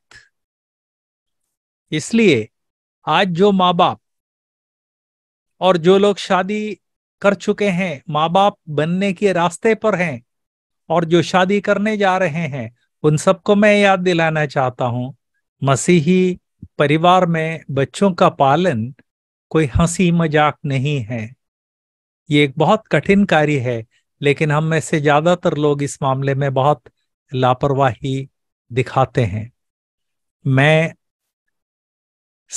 इसलिए आज जो माँ बाप और जो लोग शादी कर चुके हैं माँ बाप बनने के रास्ते पर हैं और जो शादी करने जा रहे हैं उन सबको मैं याद दिलाना चाहता हूं मसीही परिवार में बच्चों का पालन कोई हंसी मजाक नहीं है ये एक बहुत कठिन कार्य है लेकिन हम में से ज्यादातर लोग इस मामले में बहुत लापरवाही दिखाते हैं मैं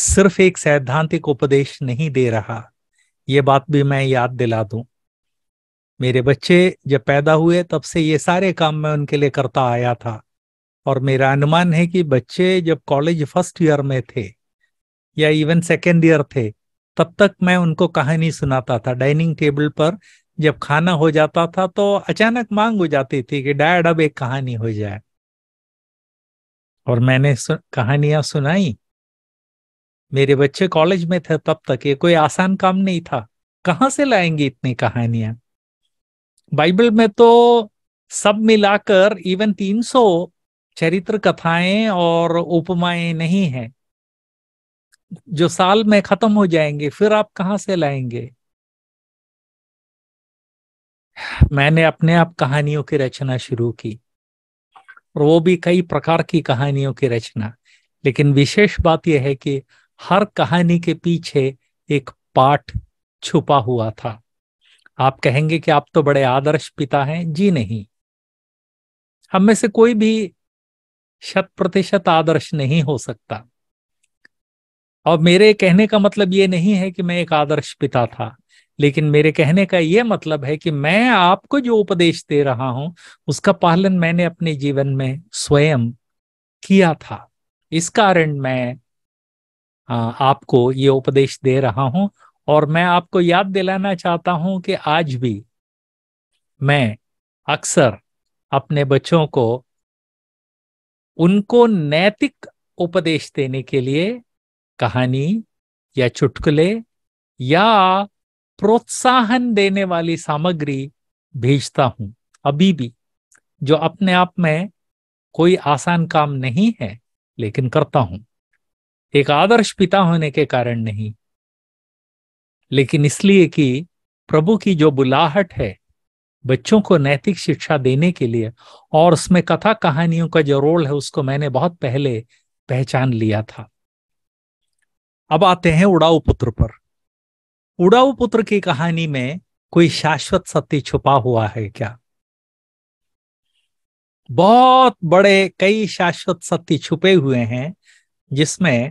सिर्फ एक सैद्धांतिक उपदेश नहीं दे रहा ये बात भी मैं याद दिला दूं मेरे बच्चे जब पैदा हुए तब से ये सारे काम मैं उनके लिए करता आया था और मेरा अनुमान है कि बच्चे जब कॉलेज फर्स्ट ईयर में थे या इवन सेकेंड ईयर थे तब तक मैं उनको कहानी सुनाता था डाइनिंग टेबल पर जब खाना हो जाता था तो अचानक मांग हो जाती थी कि डैड अब एक कहानी हो जाए और मैंने सु, कहानियां सुनाई मेरे बच्चे कॉलेज में थे तब तक ये कोई आसान काम नहीं था कहां से लाएंगे इतनी कहानियां बाइबल में तो सब मिलाकर इवन 300 चरित्र कथाएं और उपमाएं नहीं है जो साल में खत्म हो जाएंगे फिर आप कहाँ से लाएंगे मैंने अपने आप कहानियों की रचना शुरू की और वो भी कई प्रकार की कहानियों की रचना लेकिन विशेष बात यह है कि हर कहानी के पीछे एक पाठ छुपा हुआ था आप कहेंगे कि आप तो बड़े आदर्श पिता हैं जी नहीं हम में से कोई भी शत प्रतिशत आदर्श नहीं हो सकता और मेरे कहने का मतलब ये नहीं है कि मैं एक आदर्श पिता था लेकिन मेरे कहने का यह मतलब है कि मैं आपको जो उपदेश दे रहा हूं उसका पालन मैंने अपने जीवन में स्वयं किया था इस कारण मैं आपको ये उपदेश दे रहा हूं और मैं आपको याद दिलाना चाहता हूं कि आज भी मैं अक्सर अपने बच्चों को उनको नैतिक उपदेश देने के लिए कहानी या चुटकुले या प्रोत्साहन देने वाली सामग्री भेजता हूं अभी भी जो अपने आप में कोई आसान काम नहीं है लेकिन करता हूं एक आदर्श पिता होने के कारण नहीं लेकिन इसलिए कि प्रभु की जो बुलाहट है बच्चों को नैतिक शिक्षा देने के लिए और उसमें कथा कहानियों का जो रोल है उसको मैंने बहुत पहले पहचान लिया था अब आते हैं उड़ाऊ पुत्र पर उड़ाऊ पुत्र की कहानी में कोई शाश्वत सत्य छुपा हुआ है क्या बहुत बड़े कई शाश्वत सत्य छुपे हुए हैं जिसमें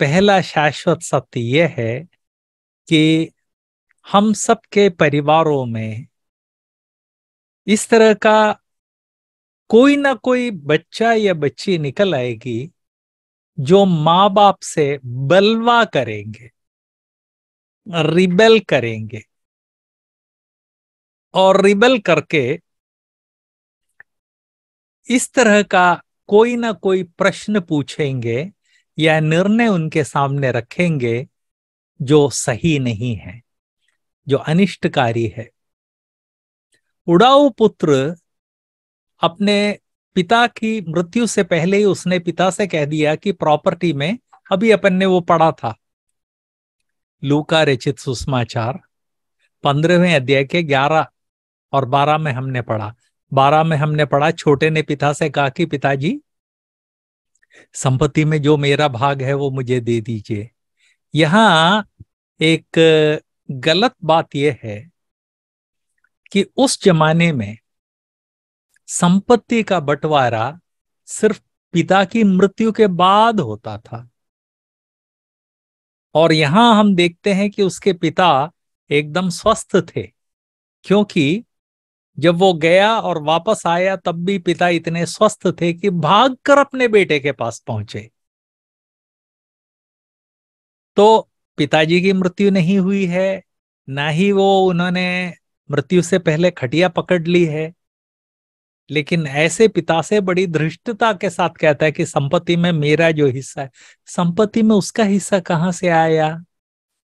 पहला शाश्वत सत्य यह है कि हम सबके परिवारों में इस तरह का कोई ना कोई बच्चा या बच्ची निकल आएगी जो माँ बाप से बलवा करेंगे रिबेल करेंगे और रिबेल करके इस तरह का कोई ना कोई प्रश्न पूछेंगे या निर्णय उनके सामने रखेंगे जो सही नहीं है जो अनिष्टकारी है उड़ाऊ पुत्र अपने पिता की मृत्यु से पहले ही उसने पिता से कह दिया कि प्रॉपर्टी में अभी अपन ने वो पढ़ा था लू का रचित सुषमाचार पंद्रहवें अध्याय के ग्यारह और बारह में हमने पढ़ा बारह में हमने पढ़ा छोटे ने पिता से कहा कि पिताजी संपत्ति में जो मेरा भाग है वो मुझे दे दीजिए यहां एक गलत बात यह है कि उस जमाने में संपत्ति का बंटवारा सिर्फ पिता की मृत्यु के बाद होता था और यहाँ हम देखते हैं कि उसके पिता एकदम स्वस्थ थे क्योंकि जब वो गया और वापस आया तब भी पिता इतने स्वस्थ थे कि भाग कर अपने बेटे के पास पहुंचे तो पिताजी की मृत्यु नहीं हुई है ना ही वो उन्होंने मृत्यु से पहले खटिया पकड़ ली है लेकिन ऐसे पिता से बड़ी धृष्टता के साथ कहता है कि संपत्ति में मेरा जो हिस्सा है संपत्ति में उसका हिस्सा कहाँ से आया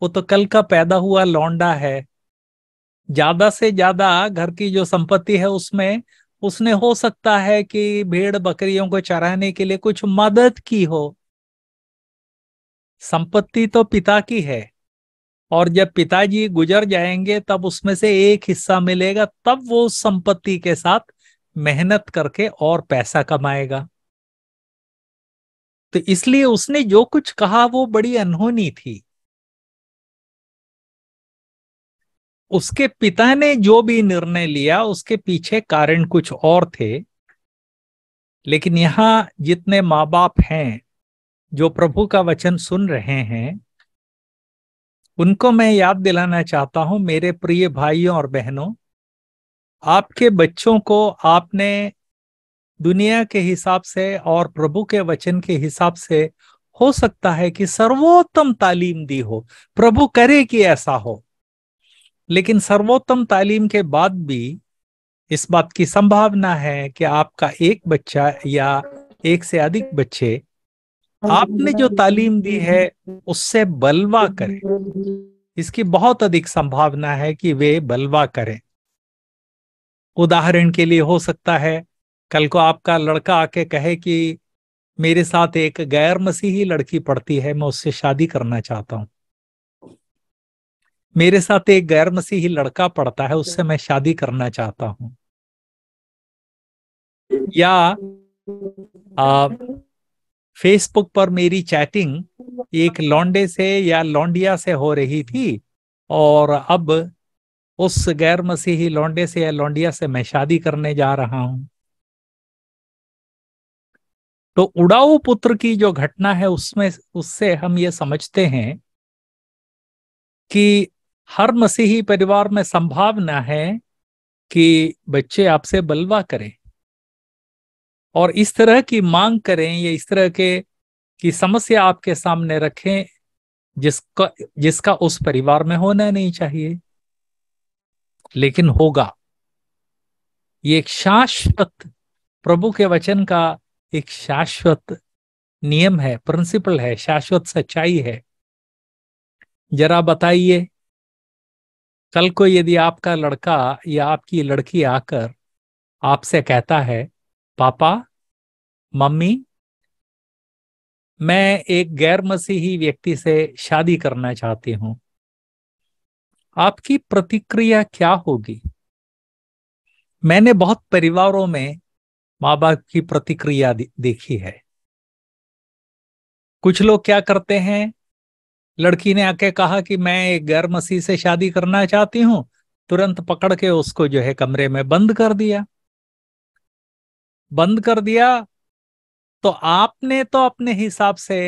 वो तो कल का पैदा हुआ लौंडा है ज्यादा से ज्यादा घर की जो संपत्ति है उसमें उसने हो सकता है कि भेड़ बकरियों को चराने के लिए कुछ मदद की हो संपत्ति तो पिता की है और जब पिताजी गुजर जाएंगे तब उसमें से एक हिस्सा मिलेगा तब वो संपत्ति के साथ मेहनत करके और पैसा कमाएगा तो इसलिए उसने जो कुछ कहा वो बड़ी अनहोनी थी उसके पिता ने जो भी निर्णय लिया उसके पीछे कारण कुछ और थे लेकिन यहां जितने माँ बाप हैं जो प्रभु का वचन सुन रहे हैं उनको मैं याद दिलाना चाहता हूं मेरे प्रिय भाइयों और बहनों आपके बच्चों को आपने दुनिया के हिसाब से और प्रभु के वचन के हिसाब से हो सकता है कि सर्वोत्तम तालीम दी हो प्रभु करे कि ऐसा हो लेकिन सर्वोत्तम तालीम के बाद भी इस बात की संभावना है कि आपका एक बच्चा या एक से अधिक बच्चे हाँ आपने जो हाँ तालीम दी है उससे बलवा करें इसकी बहुत अधिक संभावना है कि वे बलवा करें उदाहरण के लिए हो सकता है कल को आपका लड़का आके कहे कि मेरे साथ एक गैर मसीही लड़की पढ़ती है मैं उससे शादी करना चाहता हूं मेरे साथ एक गैर मसीही लड़का पढ़ता है उससे मैं शादी करना चाहता हूं या आ, फेसबुक पर मेरी चैटिंग एक लौंडे से या लौंडिया से हो रही थी और अब उस गैर मसीही लौंडे से या लौंडिया से मैं शादी करने जा रहा हूं तो उड़ाऊ पुत्र की जो घटना है उसमें उससे हम ये समझते हैं कि हर मसीही परिवार में संभावना है कि बच्चे आपसे बलवा करें और इस तरह की मांग करें या इस तरह के की समस्या आपके सामने रखें जिसका जिसका उस परिवार में होना नहीं चाहिए लेकिन होगा ये एक शाश्वत प्रभु के वचन का एक शाश्वत नियम है प्रिंसिपल है शाश्वत सच्चाई है जरा बताइए कल को यदि आपका लड़का या आपकी लड़की आकर आपसे कहता है पापा मम्मी मैं एक गैर मसीही व्यक्ति से शादी करना चाहती हूं आपकी प्रतिक्रिया क्या होगी मैंने बहुत परिवारों में मां बाप की प्रतिक्रिया देखी है कुछ लोग क्या करते हैं लड़की ने आके कहा कि मैं एक गैर मसीह से शादी करना चाहती हूं तुरंत पकड़ के उसको जो है कमरे में बंद कर दिया बंद कर दिया तो आपने तो अपने हिसाब से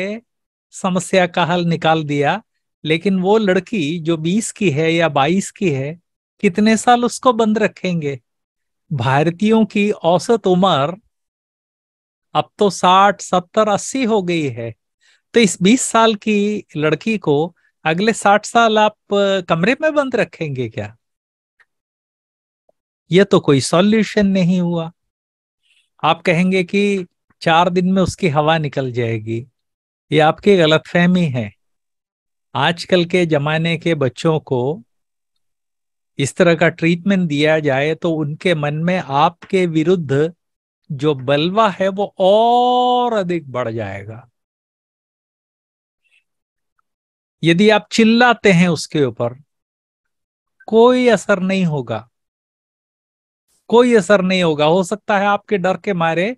समस्या का हल निकाल दिया लेकिन वो लड़की जो बीस की है या बाईस की है कितने साल उसको बंद रखेंगे भारतीयों की औसत उम्र अब तो साठ सत्तर अस्सी हो गई है तो इस बीस साल की लड़की को अगले साठ साल आप कमरे में बंद रखेंगे क्या यह तो कोई सॉल्यूशन नहीं हुआ आप कहेंगे कि चार दिन में उसकी हवा निकल जाएगी ये आपकी गलतफहमी है आजकल के जमाने के बच्चों को इस तरह का ट्रीटमेंट दिया जाए तो उनके मन में आपके विरुद्ध जो बलवा है वो और अधिक बढ़ जाएगा यदि आप चिल्लाते हैं उसके ऊपर कोई असर नहीं होगा कोई असर नहीं होगा हो सकता है आपके डर के मारे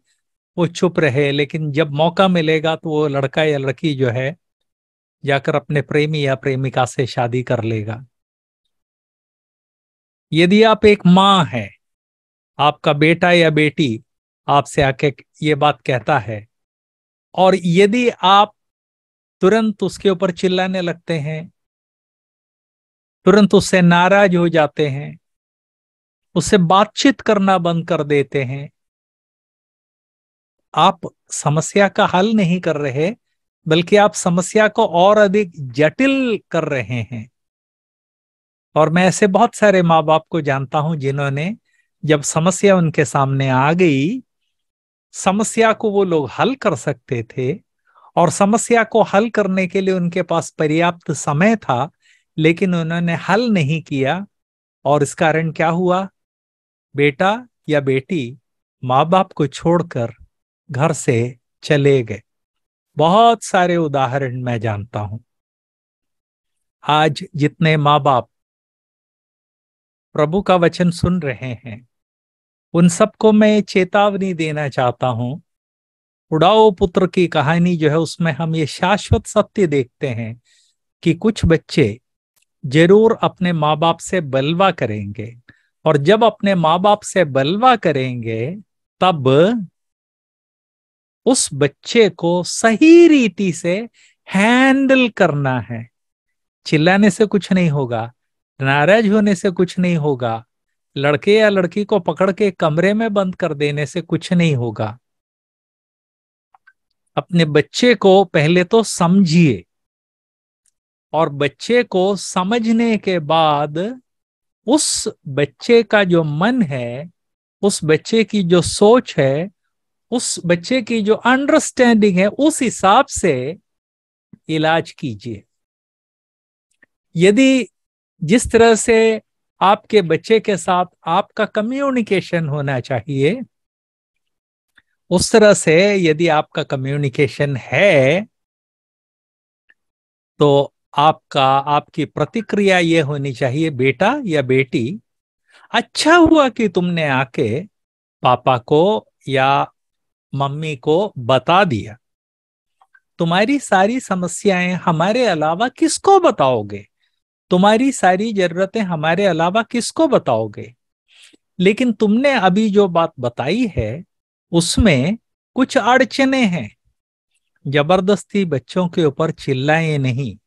वो चुप रहे लेकिन जब मौका मिलेगा तो वो लड़का या लड़की जो है जाकर अपने प्रेमी या प्रेमिका से शादी कर लेगा यदि आप एक मां हैं आपका बेटा या बेटी आपसे आके ये बात कहता है और यदि आप तुरंत उसके ऊपर चिल्लाने लगते हैं तुरंत उससे नाराज हो जाते हैं उससे बातचीत करना बंद कर देते हैं आप समस्या का हल नहीं कर रहे बल्कि आप समस्या को और अधिक जटिल कर रहे हैं और मैं ऐसे बहुत सारे माँ बाप को जानता हूं जिन्होंने जब समस्या उनके सामने आ गई समस्या को वो लोग हल कर सकते थे और समस्या को हल करने के लिए उनके पास पर्याप्त समय था लेकिन उन्होंने हल नहीं किया और इस कारण क्या हुआ बेटा या बेटी माँ बाप को छोड़कर घर से चले गए बहुत सारे उदाहरण मैं जानता हूं आज जितने माँ बाप प्रभु का वचन सुन रहे हैं उन सबको मैं चेतावनी देना चाहता हूं उड़ाओ पुत्र की कहानी जो है उसमें हम ये शाश्वत सत्य देखते हैं कि कुछ बच्चे जरूर अपने माँ बाप से बलवा करेंगे और जब अपने माँ बाप से बलवा करेंगे तब उस बच्चे को सही रीति से हैंडल करना है चिल्लाने से कुछ नहीं होगा नाराज होने से कुछ नहीं होगा लड़के या लड़की को पकड़ के कमरे में बंद कर देने से कुछ नहीं होगा अपने बच्चे को पहले तो समझिए और बच्चे को समझने के बाद उस बच्चे का जो मन है उस बच्चे की जो सोच है उस बच्चे की जो अंडरस्टैंडिंग है उस हिसाब से इलाज कीजिए यदि जिस तरह से आपके बच्चे के साथ आपका कम्युनिकेशन होना चाहिए उस तरह से यदि आपका कम्युनिकेशन है तो आपका आपकी प्रतिक्रिया ये होनी चाहिए बेटा या बेटी अच्छा हुआ कि तुमने आके पापा को या मम्मी को बता दिया तुम्हारी सारी समस्याएं हमारे अलावा किसको बताओगे तुम्हारी सारी जरूरतें हमारे अलावा किसको बताओगे लेकिन तुमने अभी जो बात बताई है उसमें कुछ अड़चने हैं जबरदस्ती बच्चों के ऊपर चिल्लाएं नहीं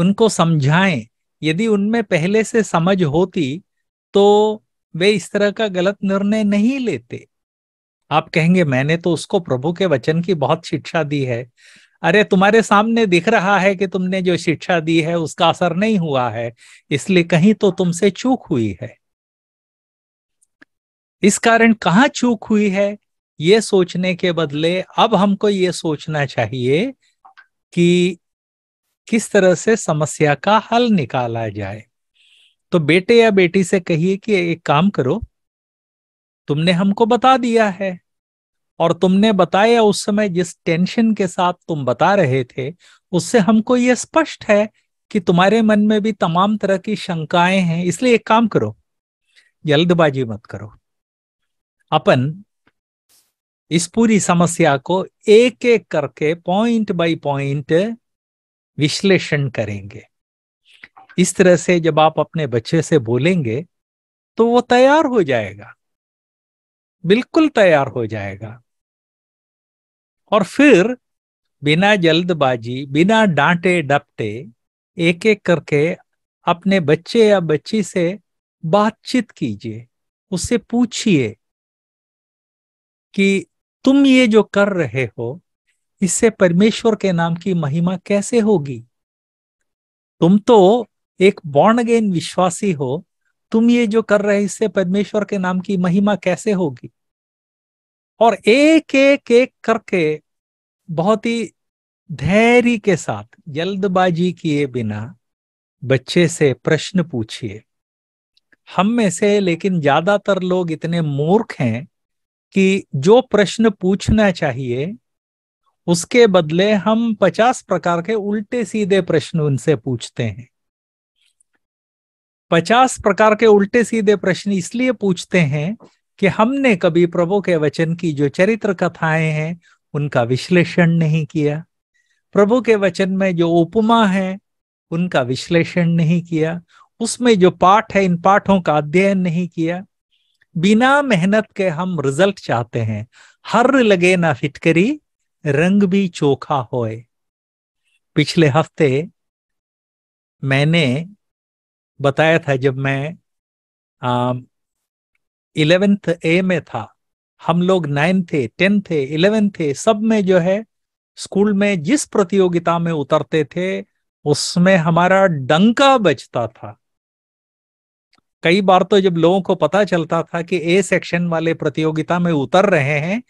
उनको समझाएं यदि उनमें पहले से समझ होती तो वे इस तरह का गलत निर्णय नहीं लेते आप कहेंगे मैंने तो उसको प्रभु के वचन की बहुत शिक्षा दी है अरे तुम्हारे सामने दिख रहा है कि तुमने जो शिक्षा दी है उसका असर नहीं हुआ है इसलिए कहीं तो तुमसे चूक हुई है इस कारण कहाँ चूक हुई है ये सोचने के बदले अब हमको ये सोचना चाहिए कि किस तरह से समस्या का हल निकाला जाए तो बेटे या बेटी से कहिए कि एक काम करो तुमने हमको बता दिया है और तुमने बताया उस समय जिस टेंशन के साथ तुम बता रहे थे उससे हमको ये स्पष्ट है कि तुम्हारे मन में भी तमाम तरह की शंकाएं हैं इसलिए एक काम करो जल्दबाजी मत करो अपन इस पूरी समस्या को एक एक करके पॉइंट बाय पॉइंट विश्लेषण करेंगे इस तरह से जब आप अपने बच्चे से बोलेंगे तो वो तैयार हो जाएगा बिल्कुल तैयार हो जाएगा और फिर बिना जल्दबाजी बिना डांटे डपटे एक एक करके अपने बच्चे या बच्ची से बातचीत कीजिए उससे पूछिए कि तुम ये जो कर रहे हो इससे परमेश्वर के नाम की महिमा कैसे होगी तुम तो एक बॉर्न अगेन विश्वासी हो तुम ये जो कर रहे इससे परमेश्वर के नाम की महिमा कैसे होगी और एक एक एक करके बहुत ही धैर्य के साथ जल्दबाजी किए बिना बच्चे से प्रश्न पूछिए हम में से लेकिन ज्यादातर लोग इतने मूर्ख हैं कि जो प्रश्न पूछना चाहिए उसके बदले हम पचास प्रकार के उल्टे सीधे प्रश्न उनसे पूछते हैं पचास प्रकार के उल्टे सीधे प्रश्न इसलिए पूछते हैं कि हमने कभी प्रभु के वचन की जो चरित्र कथाएं हैं उनका विश्लेषण नहीं किया प्रभु के वचन में जो उपमा है उनका विश्लेषण नहीं किया उसमें जो पाठ है इन पाठों का अध्ययन नहीं किया बिना मेहनत के हम रिजल्ट चाहते हैं हर लगे ना फिटकरी रंग भी चोखा होए पिछले हफ्ते मैंने बताया था जब मैं इलेवेंथ ए में था हम लोग नाइन्थ थे टेंथ थे इलेवेंथ थे सब में जो है स्कूल में जिस प्रतियोगिता में उतरते थे उसमें हमारा डंका बचता था कई बार तो जब लोगों को पता चलता था कि ए सेक्शन वाले प्रतियोगिता में उतर रहे हैं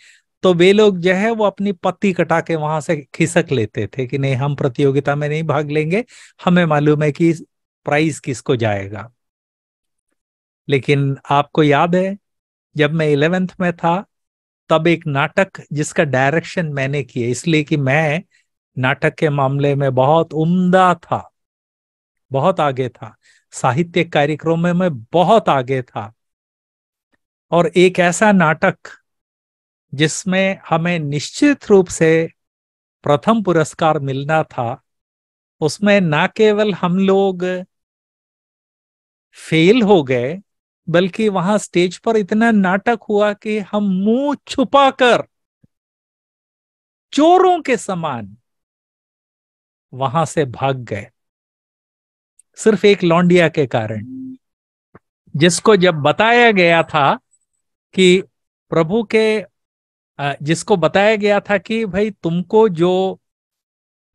तो वे लोग जो है वो अपनी पत्ती कटा के वहां से खिसक लेते थे कि नहीं हम प्रतियोगिता में नहीं भाग लेंगे हमें मालूम है कि प्राइज किसको जाएगा लेकिन आपको याद है जब मैं इलेवेंथ में था तब एक नाटक जिसका डायरेक्शन मैंने किया इसलिए कि मैं नाटक के मामले में बहुत उम्दा था बहुत आगे था साहित्य कार्यक्रम में मैं बहुत आगे था और एक ऐसा नाटक जिसमें हमें निश्चित रूप से प्रथम पुरस्कार मिलना था उसमें ना केवल हम लोग फेल हो गए बल्कि वहां स्टेज पर इतना नाटक हुआ कि हम मुंह छुपाकर चोरों के समान वहां से भाग गए सिर्फ एक लौंडिया के कारण जिसको जब बताया गया था कि प्रभु के जिसको बताया गया था कि भाई तुमको जो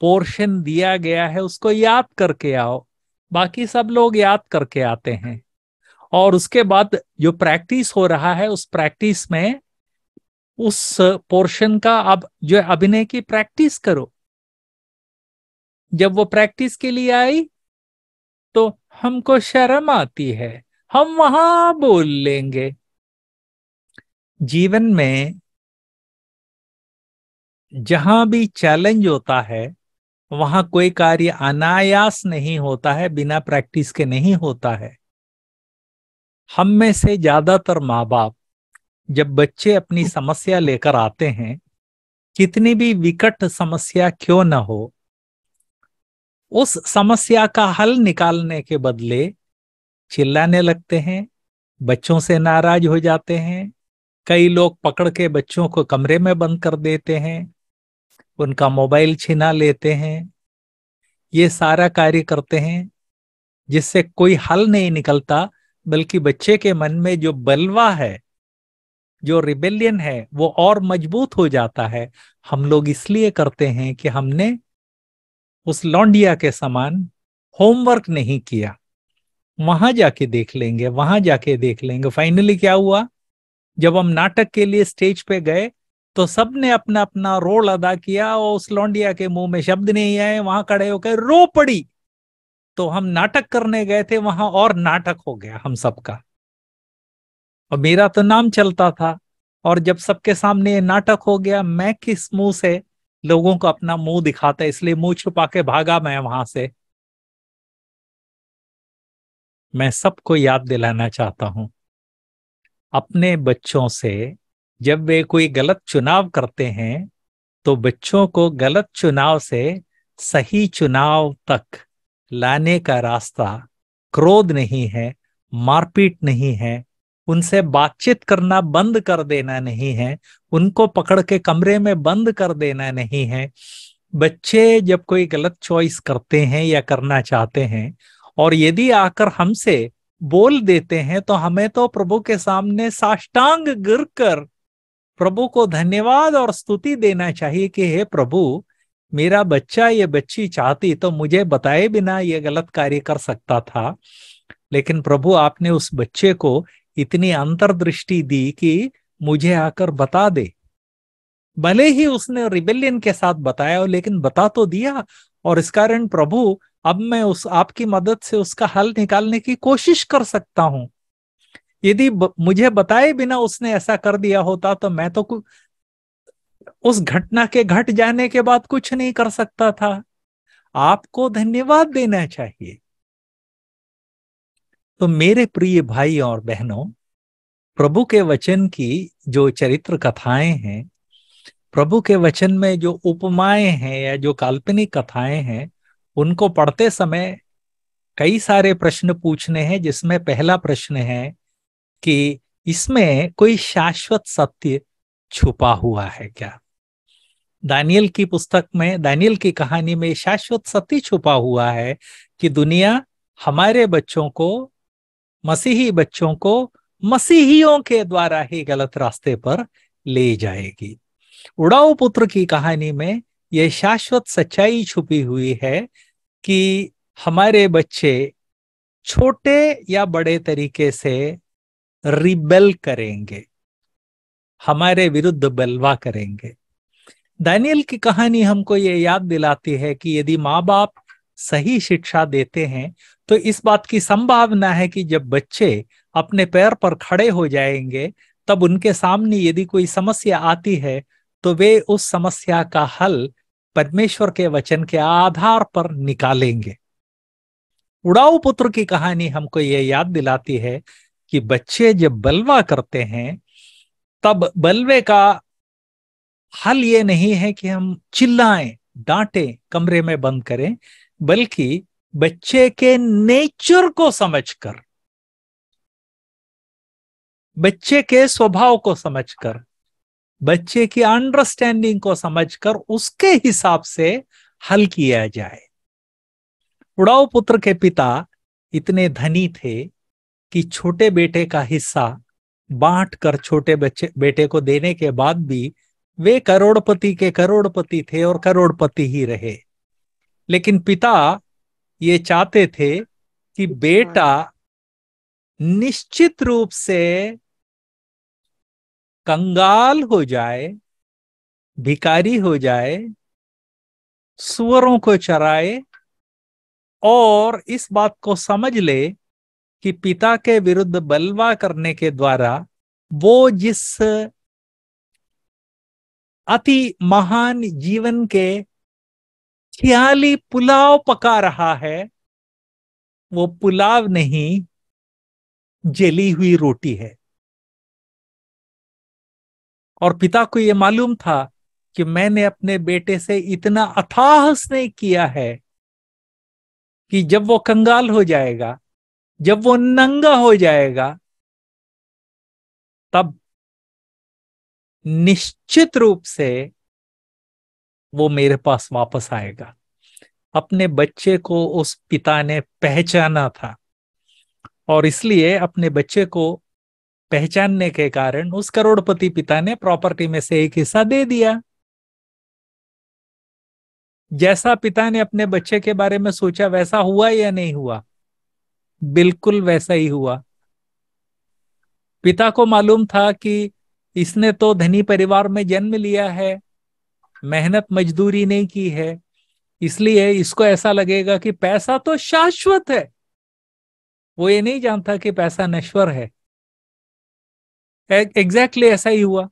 पोर्शन दिया गया है उसको याद करके आओ बाकी सब लोग याद करके आते हैं और उसके बाद जो प्रैक्टिस हो रहा है उस प्रैक्टिस में उस पोर्शन का अब जो अभिनय की प्रैक्टिस करो जब वो प्रैक्टिस के लिए आई तो हमको शर्म आती है हम वहां बोल लेंगे जीवन में जहां भी चैलेंज होता है वहां कोई कार्य अनायास नहीं होता है बिना प्रैक्टिस के नहीं होता है हम में से ज्यादातर माँ बाप जब बच्चे अपनी समस्या लेकर आते हैं कितनी भी विकट समस्या क्यों न हो उस समस्या का हल निकालने के बदले चिल्लाने लगते हैं बच्चों से नाराज हो जाते हैं कई लोग पकड़ के बच्चों को कमरे में बंद कर देते हैं उनका मोबाइल छीना लेते हैं ये सारा कार्य करते हैं जिससे कोई हल नहीं निकलता बल्कि बच्चे के मन में जो बलवा है जो रिबेलियन है वो और मजबूत हो जाता है हम लोग इसलिए करते हैं कि हमने उस लौंडिया के समान होमवर्क नहीं किया वहां जाके देख लेंगे वहां जाके देख लेंगे फाइनली क्या हुआ जब हम नाटक के लिए स्टेज पे गए तो सब ने अपना अपना रोल अदा किया और उस लौंडिया के मुंह में शब्द नहीं आए वहां खड़े होकर रो पड़ी तो हम नाटक करने गए थे वहां और नाटक हो गया हम सबका और मेरा तो नाम चलता था और जब सबके सामने नाटक हो गया मैं किस मुंह से लोगों को अपना मुंह दिखाता इसलिए मुंह छुपा के भागा मैं वहां से मैं सबको याद दिलाना चाहता हूं अपने बच्चों से जब वे कोई गलत चुनाव करते हैं तो बच्चों को गलत चुनाव से सही चुनाव तक लाने का रास्ता क्रोध नहीं है मारपीट नहीं है उनसे बातचीत करना बंद कर देना नहीं है उनको पकड़ के कमरे में बंद कर देना नहीं है बच्चे जब कोई गलत चॉइस करते हैं या करना चाहते हैं और यदि आकर हमसे बोल देते हैं तो हमें तो प्रभु के सामने साष्टांग गिर कर प्रभु को धन्यवाद और स्तुति देना चाहिए कि हे प्रभु मेरा बच्चा ये बच्ची चाहती तो मुझे बताए बिना ये गलत कार्य कर सकता था लेकिन प्रभु आपने उस बच्चे को इतनी अंतर्दृष्टि दी कि मुझे आकर बता दे भले ही उसने रिबेलियन के साथ बताया हो लेकिन बता तो दिया और इस कारण प्रभु अब मैं उस आपकी मदद से उसका हल निकालने की कोशिश कर सकता हूं यदि मुझे बताए बिना उसने ऐसा कर दिया होता तो मैं तो उस घटना के घट जाने के बाद कुछ नहीं कर सकता था आपको धन्यवाद देना चाहिए तो मेरे प्रिय भाई और बहनों प्रभु के वचन की जो चरित्र कथाएं हैं प्रभु के वचन में जो उपमाएं हैं या जो काल्पनिक कथाएं हैं उनको पढ़ते समय कई सारे प्रश्न पूछने हैं जिसमें पहला प्रश्न है कि इसमें कोई शाश्वत सत्य छुपा हुआ है क्या दानियल की पुस्तक में दानियल की कहानी में शाश्वत सत्य छुपा हुआ है कि दुनिया हमारे बच्चों को मसीही बच्चों को मसीहियों के द्वारा ही गलत रास्ते पर ले जाएगी उड़ाऊ पुत्र की कहानी में यह शाश्वत सच्चाई छुपी हुई है कि हमारे बच्चे छोटे या बड़े तरीके से रिबेल करेंगे हमारे विरुद्ध बलवा करेंगे दानियल की कहानी हमको ये याद दिलाती है कि यदि माँ बाप सही शिक्षा देते हैं तो इस बात की संभावना है कि जब बच्चे अपने पैर पर खड़े हो जाएंगे तब उनके सामने यदि कोई समस्या आती है तो वे उस समस्या का हल परमेश्वर के वचन के आधार पर निकालेंगे उड़ाऊ पुत्र की कहानी हमको ये याद दिलाती है कि बच्चे जब बलवा करते हैं तब बलवे का हल ये नहीं है कि हम चिल्लाएं डांटें कमरे में बंद करें बल्कि बच्चे के नेचर को समझकर बच्चे के स्वभाव को समझकर बच्चे की अंडरस्टैंडिंग को समझकर उसके हिसाब से हल किया जाए उड़ाऊ पुत्र के पिता इतने धनी थे कि छोटे बेटे का हिस्सा बांट कर छोटे बच्चे बेटे को देने के बाद भी वे करोड़पति के करोड़पति थे और करोड़पति ही रहे लेकिन पिता ये चाहते थे कि बेटा निश्चित रूप से कंगाल हो जाए भिकारी हो जाए सुअरों को चराए और इस बात को समझ ले कि पिता के विरुद्ध बलवा करने के द्वारा वो जिस अति महान जीवन के ख्याली पुलाव पका रहा है वो पुलाव नहीं जली हुई रोटी है और पिता को यह मालूम था कि मैंने अपने बेटे से इतना अथाह स्नेह किया है कि जब वो कंगाल हो जाएगा जब वो नंगा हो जाएगा तब निश्चित रूप से वो मेरे पास वापस आएगा अपने बच्चे को उस पिता ने पहचाना था और इसलिए अपने बच्चे को पहचानने के कारण उस करोड़पति पिता ने प्रॉपर्टी में से एक हिस्सा दे दिया जैसा पिता ने अपने बच्चे के बारे में सोचा वैसा हुआ या नहीं हुआ बिल्कुल वैसा ही हुआ पिता को मालूम था कि इसने तो धनी परिवार में जन्म लिया है मेहनत मजदूरी नहीं की है इसलिए इसको ऐसा लगेगा कि पैसा तो शाश्वत है वो ये नहीं जानता कि पैसा नश्वर है एग्जैक्टली exactly ऐसा ही हुआ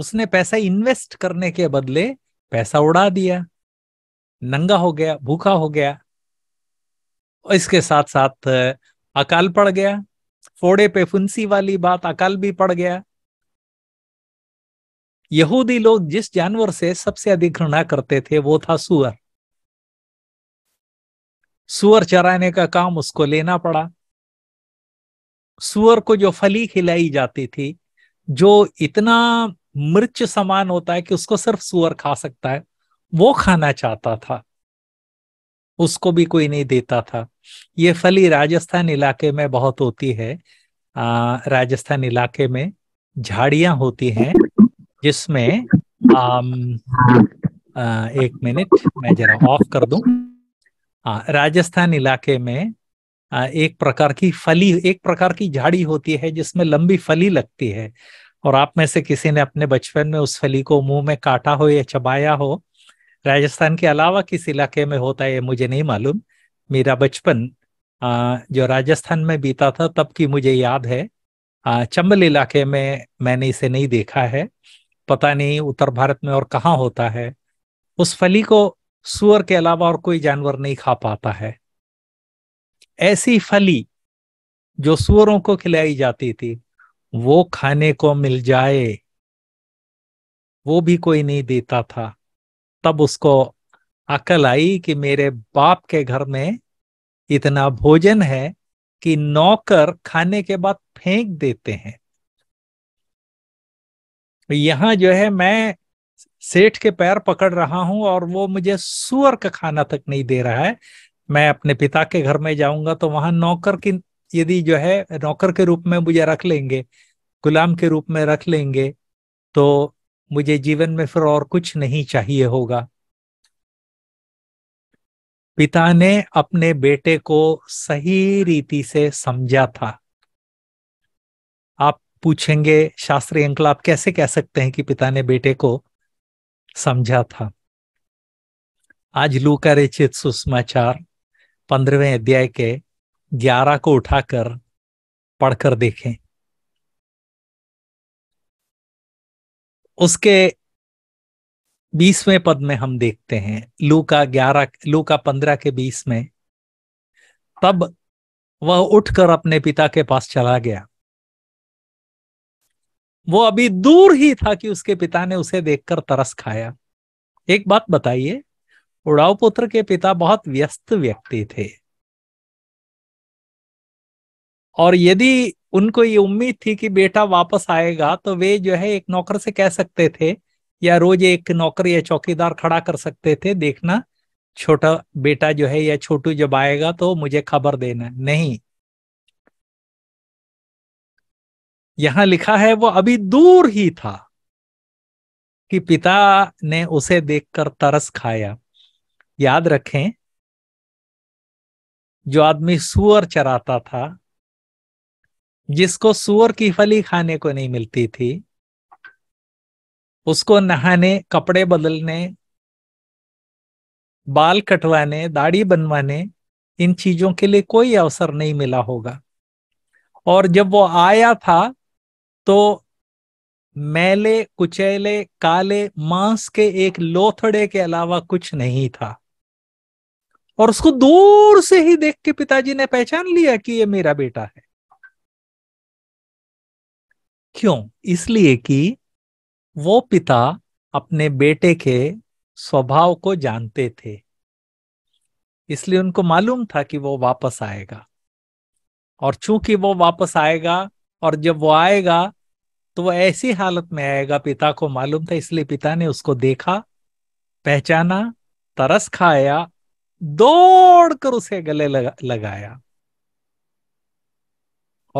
उसने पैसा इन्वेस्ट करने के बदले पैसा उड़ा दिया नंगा हो गया भूखा हो गया और इसके साथ साथ अकाल पड़ गया फोड़े पे फुंसी वाली बात अकाल भी पड़ गया यहूदी लोग जिस जानवर से सबसे अधिक घृणा करते थे वो था सुअर सुअर चराने का काम उसको लेना पड़ा सुअर को जो फली खिलाई जाती थी जो इतना मिर्च समान होता है कि उसको सिर्फ सुअर खा सकता है वो खाना चाहता था उसको भी कोई नहीं देता था ये फली राजस्थान इलाके में बहुत होती है आ, राजस्थान इलाके में झाड़ियां होती हैं जिसमें आम, आ, एक मिनट मैं जरा ऑफ कर दूं आ, राजस्थान इलाके में आ, एक प्रकार की फली एक प्रकार की झाड़ी होती है जिसमें लंबी फली लगती है और आप में से किसी ने अपने बचपन में उस फली को मुंह में काटा हो या चबाया हो राजस्थान के अलावा किस इलाके में होता है मुझे नहीं मालूम मेरा बचपन जो राजस्थान में बीता था तब की मुझे याद है चंबल इलाके में मैंने इसे नहीं देखा है पता नहीं उत्तर भारत में और कहाँ होता है उस फली को सुअर के अलावा और कोई जानवर नहीं खा पाता है ऐसी फली जो सुअरों को खिलाई जाती थी वो खाने को मिल जाए वो भी कोई नहीं देता था तब उसको अकल आई कि मेरे बाप के घर में इतना भोजन है कि नौकर खाने के बाद फेंक देते हैं यहां जो है मैं सेठ के पैर पकड़ रहा हूं और वो मुझे सुअर का खाना तक नहीं दे रहा है मैं अपने पिता के घर में जाऊंगा तो वहां नौकर की यदि जो है नौकर के रूप में मुझे रख लेंगे गुलाम के रूप में रख लेंगे तो मुझे जीवन में फिर और कुछ नहीं चाहिए होगा पिता ने अपने बेटे को सही रीति से समझा था आप पूछेंगे शास्त्रीय अंकल आप कैसे कह सकते हैं कि पिता ने बेटे को समझा था आज लू का रेचित सुषमाचार पंद्रहवें अध्याय के ग्यारह को उठाकर पढ़कर देखें उसके बीसवें पद में हम देखते हैं लू का ग्यारह लू का पंद्रह के बीस में तब वह उठकर अपने पिता के पास चला गया वो अभी दूर ही था कि उसके पिता ने उसे देखकर तरस खाया एक बात बताइए उड़ाव पुत्र के पिता बहुत व्यस्त व्यक्ति थे और यदि उनको ये उम्मीद थी कि बेटा वापस आएगा तो वे जो है एक नौकर से कह सकते थे या रोज एक नौकर या चौकीदार खड़ा कर सकते थे देखना छोटा बेटा जो है या छोटू जब आएगा तो मुझे खबर देना नहीं यहां लिखा है वो अभी दूर ही था कि पिता ने उसे देखकर तरस खाया याद रखें जो आदमी सुअर चराता था जिसको सुअर की फली खाने को नहीं मिलती थी उसको नहाने कपड़े बदलने बाल कटवाने दाढ़ी बनवाने इन चीजों के लिए कोई अवसर नहीं मिला होगा और जब वो आया था तो मैले कुचैले काले मांस के एक लोथड़े के अलावा कुछ नहीं था और उसको दूर से ही देख के पिताजी ने पहचान लिया कि ये मेरा बेटा है क्यों इसलिए कि वो पिता अपने बेटे के स्वभाव को जानते थे इसलिए उनको मालूम था कि वो वापस आएगा और चूंकि वो वापस आएगा और जब वो आएगा तो वो ऐसी हालत में आएगा पिता को मालूम था इसलिए पिता ने उसको देखा पहचाना तरस खाया दौड़ कर उसे गले लगा, लगाया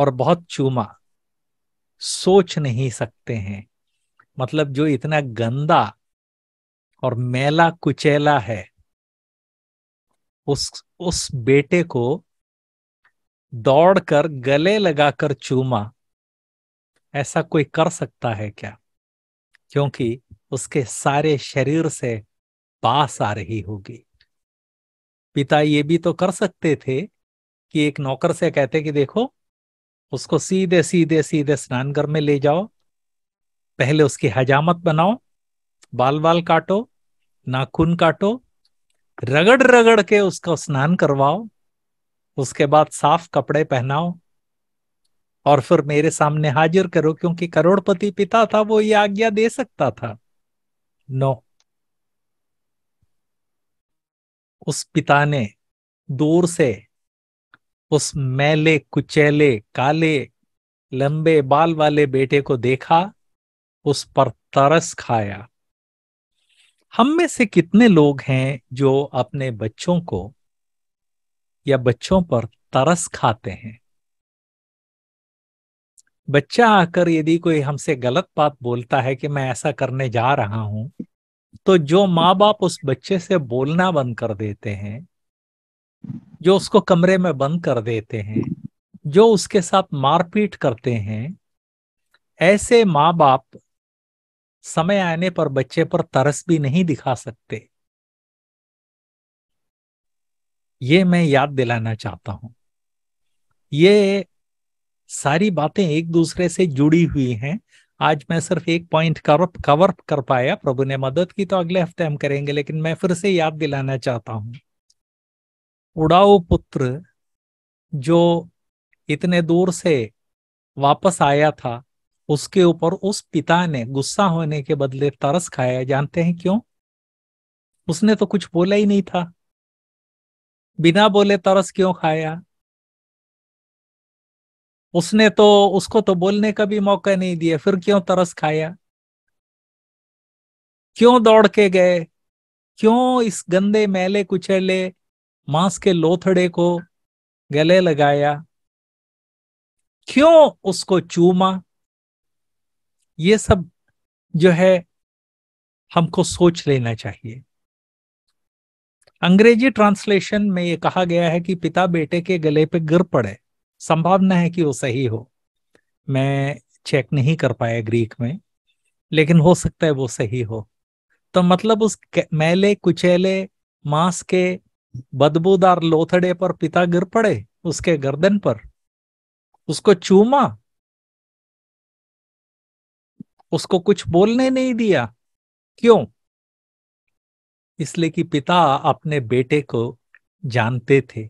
और बहुत चूमा सोच नहीं सकते हैं मतलब जो इतना गंदा और मेला कुचेला है उस उस बेटे को दौड़कर गले लगाकर चूमा ऐसा कोई कर सकता है क्या क्योंकि उसके सारे शरीर से बास आ रही होगी पिता ये भी तो कर सकते थे कि एक नौकर से कहते कि देखो उसको सीधे सीधे सीधे स्नान घर में ले जाओ पहले उसकी हजामत बनाओ बाल बाल काटो नाखून काटो रगड़ रगड़ के उसका स्नान करवाओ उसके बाद साफ कपड़े पहनाओ और फिर मेरे सामने हाजिर करो क्योंकि करोड़पति पिता था वो ये आज्ञा दे सकता था नो उस पिता ने दूर से उस मैले कुचैले काले लंबे बाल वाले बेटे को देखा उस पर तरस खाया हम में से कितने लोग हैं जो अपने बच्चों को या बच्चों पर तरस खाते हैं बच्चा आकर यदि कोई हमसे गलत बात बोलता है कि मैं ऐसा करने जा रहा हूं तो जो माँ बाप उस बच्चे से बोलना बंद कर देते हैं जो उसको कमरे में बंद कर देते हैं जो उसके साथ मारपीट करते हैं ऐसे माँ बाप समय आने पर बच्चे पर तरस भी नहीं दिखा सकते ये मैं याद दिलाना चाहता हूं ये सारी बातें एक दूसरे से जुड़ी हुई हैं आज मैं सिर्फ एक पॉइंट कवर कर पाया प्रभु ने मदद की तो अगले हफ्ते हम करेंगे लेकिन मैं फिर से याद दिलाना चाहता हूं उड़ाऊ पुत्र जो इतने दूर से वापस आया था उसके ऊपर उस पिता ने गुस्सा होने के बदले तरस खाया जानते हैं क्यों उसने तो कुछ बोला ही नहीं था बिना बोले तरस क्यों खाया उसने तो उसको तो बोलने का भी मौका नहीं दिया फिर क्यों तरस खाया क्यों दौड़ के गए क्यों इस गंदे मैले कुचले मांस के लोथड़े को गले लगाया क्यों उसको चूमा ये सब जो है हमको सोच लेना चाहिए अंग्रेजी ट्रांसलेशन में ये कहा गया है कि पिता बेटे के गले पे गिर पड़े संभावना है कि वो सही हो मैं चेक नहीं कर पाया ग्रीक में लेकिन हो सकता है वो सही हो तो मतलब उस मैले कुचेले मांस के बदबूदार लोथड़े पर पिता गिर पड़े उसके गर्दन पर उसको चूमा उसको कुछ बोलने नहीं दिया क्यों इसलिए कि पिता अपने बेटे को जानते थे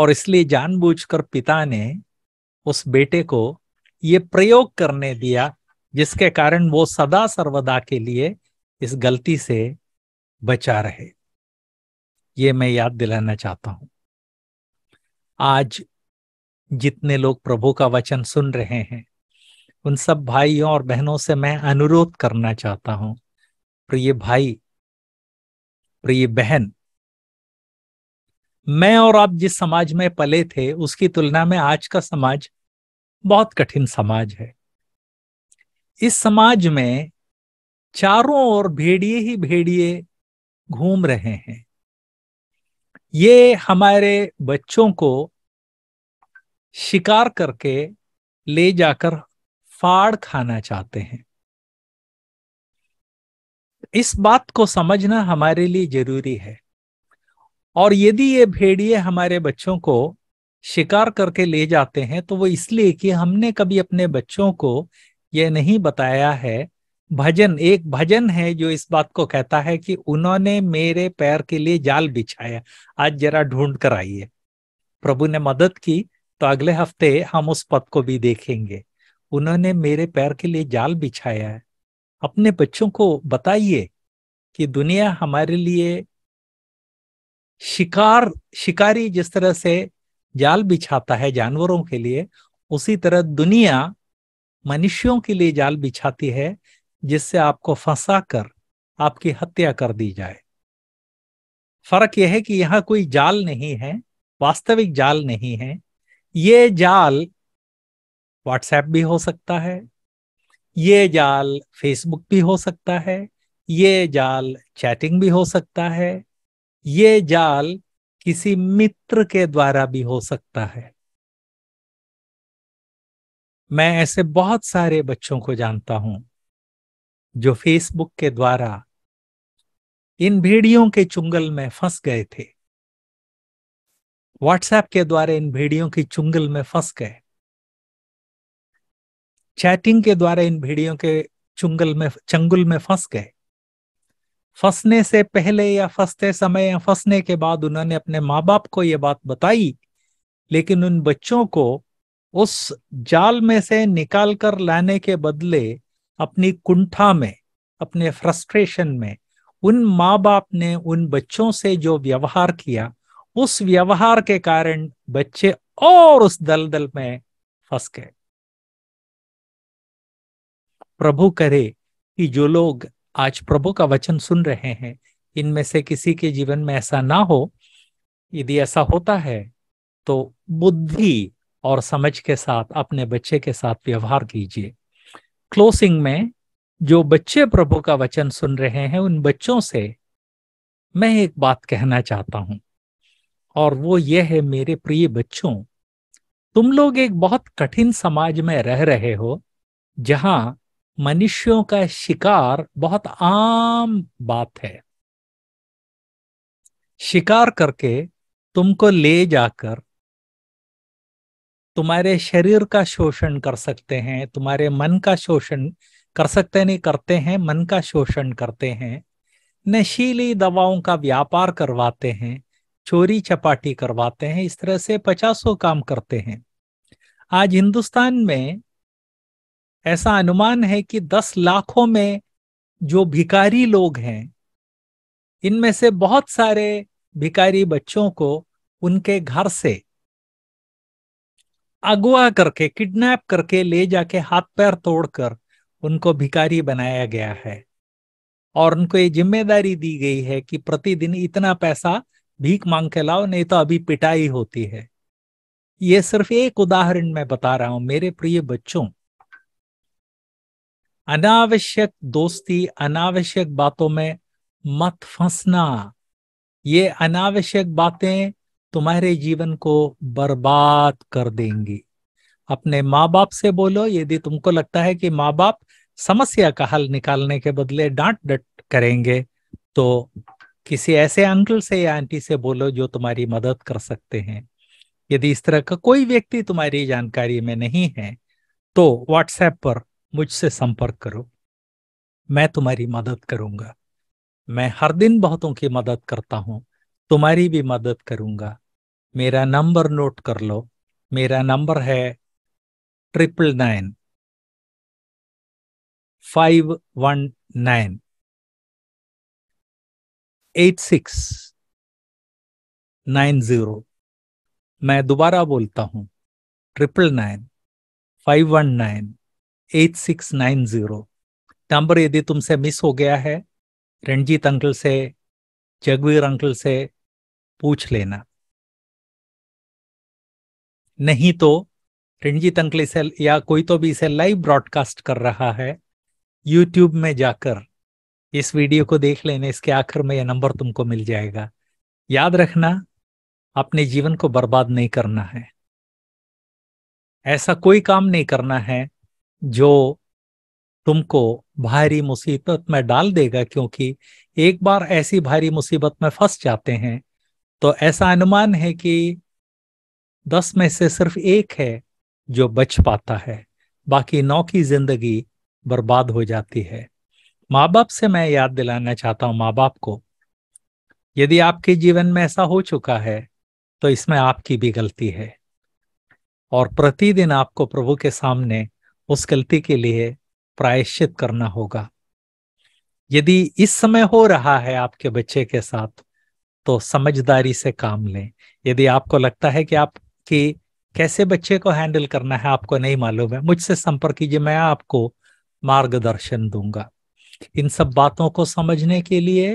और इसलिए जानबूझकर पिता ने उस बेटे को ये प्रयोग करने दिया जिसके कारण वो सदा सर्वदा के लिए इस गलती से बचा रहे ये मैं याद दिलाना चाहता हूं आज जितने लोग प्रभु का वचन सुन रहे हैं उन सब भाइयों और बहनों से मैं अनुरोध करना चाहता हूं प्रिय भाई प्रिय बहन मैं और आप जिस समाज में पले थे उसकी तुलना में आज का समाज बहुत कठिन समाज है इस समाज में चारों ओर भेड़िए ही भेड़िए घूम रहे हैं ये हमारे बच्चों को शिकार करके ले जाकर फाड़ खाना चाहते हैं इस बात को समझना हमारे लिए जरूरी है और यदि ये भेड़िए हमारे बच्चों को शिकार करके ले जाते हैं तो वो इसलिए कि हमने कभी अपने बच्चों को यह नहीं बताया है भजन एक भजन है जो इस बात को कहता है कि उन्होंने मेरे पैर के लिए जाल बिछाया आज जरा ढूंढ कर आइए प्रभु ने मदद की तो अगले हफ्ते हम उस पद को भी देखेंगे उन्होंने मेरे पैर के लिए जाल बिछाया है अपने बच्चों को बताइए कि दुनिया हमारे लिए शिकार शिकारी जिस तरह से जाल बिछाता है जानवरों के लिए उसी तरह दुनिया मनुष्यों के लिए जाल बिछाती है जिससे आपको फंसा कर आपकी हत्या कर दी जाए फर्क यह है कि यहां कोई जाल नहीं है वास्तविक जाल नहीं है ये जाल व्हाट्सएप भी हो सकता है ये जाल फेसबुक भी हो सकता है ये जाल चैटिंग भी हो सकता है ये जाल किसी मित्र के द्वारा भी हो सकता है मैं ऐसे बहुत सारे बच्चों को जानता हूं जो फेसबुक के द्वारा इन भेड़ियों के चुंगल में फंस गए थे व्हाट्सएप के द्वारा इन भेड़ियों की चुंगल में फंस गए चैटिंग के द्वारा इन भेड़ियों के चुंगल में चंगुल में फंस गए फंसने से पहले या फंसते समय या फंसने के बाद उन्होंने अपने माँ बाप को यह बात बताई लेकिन उन बच्चों को उस जाल में से निकाल कर लाने के बदले अपनी कुंठा में अपने फ्रस्ट्रेशन में उन माँ बाप ने उन बच्चों से जो व्यवहार किया उस व्यवहार के कारण बच्चे और उस दलदल में फंस गए प्रभु करे कि जो लोग आज प्रभु का वचन सुन रहे हैं इनमें से किसी के जीवन में ऐसा ना हो यदि ऐसा होता है तो बुद्धि और समझ के साथ अपने बच्चे के साथ व्यवहार कीजिए क्लोजिंग में जो बच्चे प्रभु का वचन सुन रहे हैं उन बच्चों से मैं एक बात कहना चाहता हूं और वो ये है मेरे प्रिय बच्चों तुम लोग एक बहुत कठिन समाज में रह रहे हो जहां मनुष्यों का शिकार बहुत आम बात है शिकार करके तुमको ले जाकर तुम्हारे शरीर का शोषण कर सकते हैं तुम्हारे मन का शोषण कर सकते नहीं करते हैं मन का शोषण करते हैं नशीली दवाओं का व्यापार करवाते हैं चोरी चपाटी करवाते हैं इस तरह से पचासों काम करते हैं आज हिंदुस्तान में ऐसा अनुमान है कि दस लाखों में जो भिकारी लोग हैं इनमें से बहुत सारे भिकारी बच्चों को उनके घर से अगवा करके किडनैप करके ले जाके हाथ पैर तोड़कर उनको भिकारी बनाया गया है और उनको ये जिम्मेदारी दी गई है कि प्रतिदिन इतना पैसा भीख मांग के लाओ नहीं तो अभी पिटाई होती है ये सिर्फ एक उदाहरण मैं बता रहा हूं मेरे प्रिय बच्चों अनावश्यक दोस्ती अनावश्यक बातों में मत फंसना ये अनावश्यक बातें तुम्हारे जीवन को बर्बाद कर देंगी अपने माँ बाप से बोलो यदि तुमको लगता है कि माँ बाप समस्या का हल निकालने के बदले डांट डट करेंगे तो किसी ऐसे अंकल से या आंटी से बोलो जो तुम्हारी मदद कर सकते हैं यदि इस तरह का कोई व्यक्ति तुम्हारी जानकारी में नहीं है तो व्हाट्सएप पर मुझसे संपर्क करो मैं तुम्हारी मदद करूंगा मैं हर दिन बहुतों की मदद करता हूं तुम्हारी भी मदद करूंगा मेरा नंबर नोट कर लो मेरा नंबर है triple nine five one nine eight six nine zero मैं दोबारा बोलता हूँ triple nine five one nine eight six nine zero number यदि तुमसे मिस हो गया है रणजीत अंकल से जगवीर अंकल से पूछ लेना नहीं तो रणजीत अंकल इसे या कोई तो भी इसे लाइव ब्रॉडकास्ट कर रहा है यूट्यूब में जाकर इस वीडियो को देख लेने इसके आखिर में यह नंबर तुमको मिल जाएगा याद रखना अपने जीवन को बर्बाद नहीं करना है ऐसा कोई काम नहीं करना है जो तुमको भारी मुसीबत में डाल देगा क्योंकि एक बार ऐसी भारी मुसीबत में फंस जाते हैं तो ऐसा अनुमान है कि दस में से सिर्फ एक है जो बच पाता है बाकी नौ की जिंदगी बर्बाद हो जाती है माँ बाप से मैं याद दिलाना चाहता हूँ माँ बाप को यदि आपके जीवन में ऐसा हो चुका है तो इसमें आपकी भी गलती है और प्रतिदिन आपको प्रभु के सामने उस गलती के लिए प्रायश्चित करना होगा यदि इस समय हो रहा है आपके बच्चे के साथ तो समझदारी से काम लें यदि आपको लगता है कि आप कि कैसे बच्चे को हैंडल करना है आपको नहीं मालूम है मुझसे संपर्क कीजिए मैं आपको मार्गदर्शन दूंगा इन सब बातों को समझने के लिए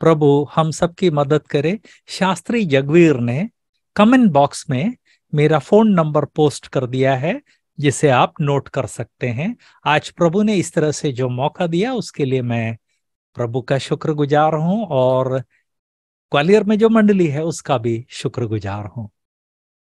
प्रभु हम सबकी मदद करे शास्त्री जगवीर ने कमेंट बॉक्स में मेरा फोन नंबर पोस्ट कर दिया है जिसे आप नोट कर सकते हैं आज प्रभु ने इस तरह से जो मौका दिया उसके लिए मैं प्रभु का शुक्रगुजार हूं और ग्वालियर में जो मंडली है उसका भी शुक्रगुजार हूं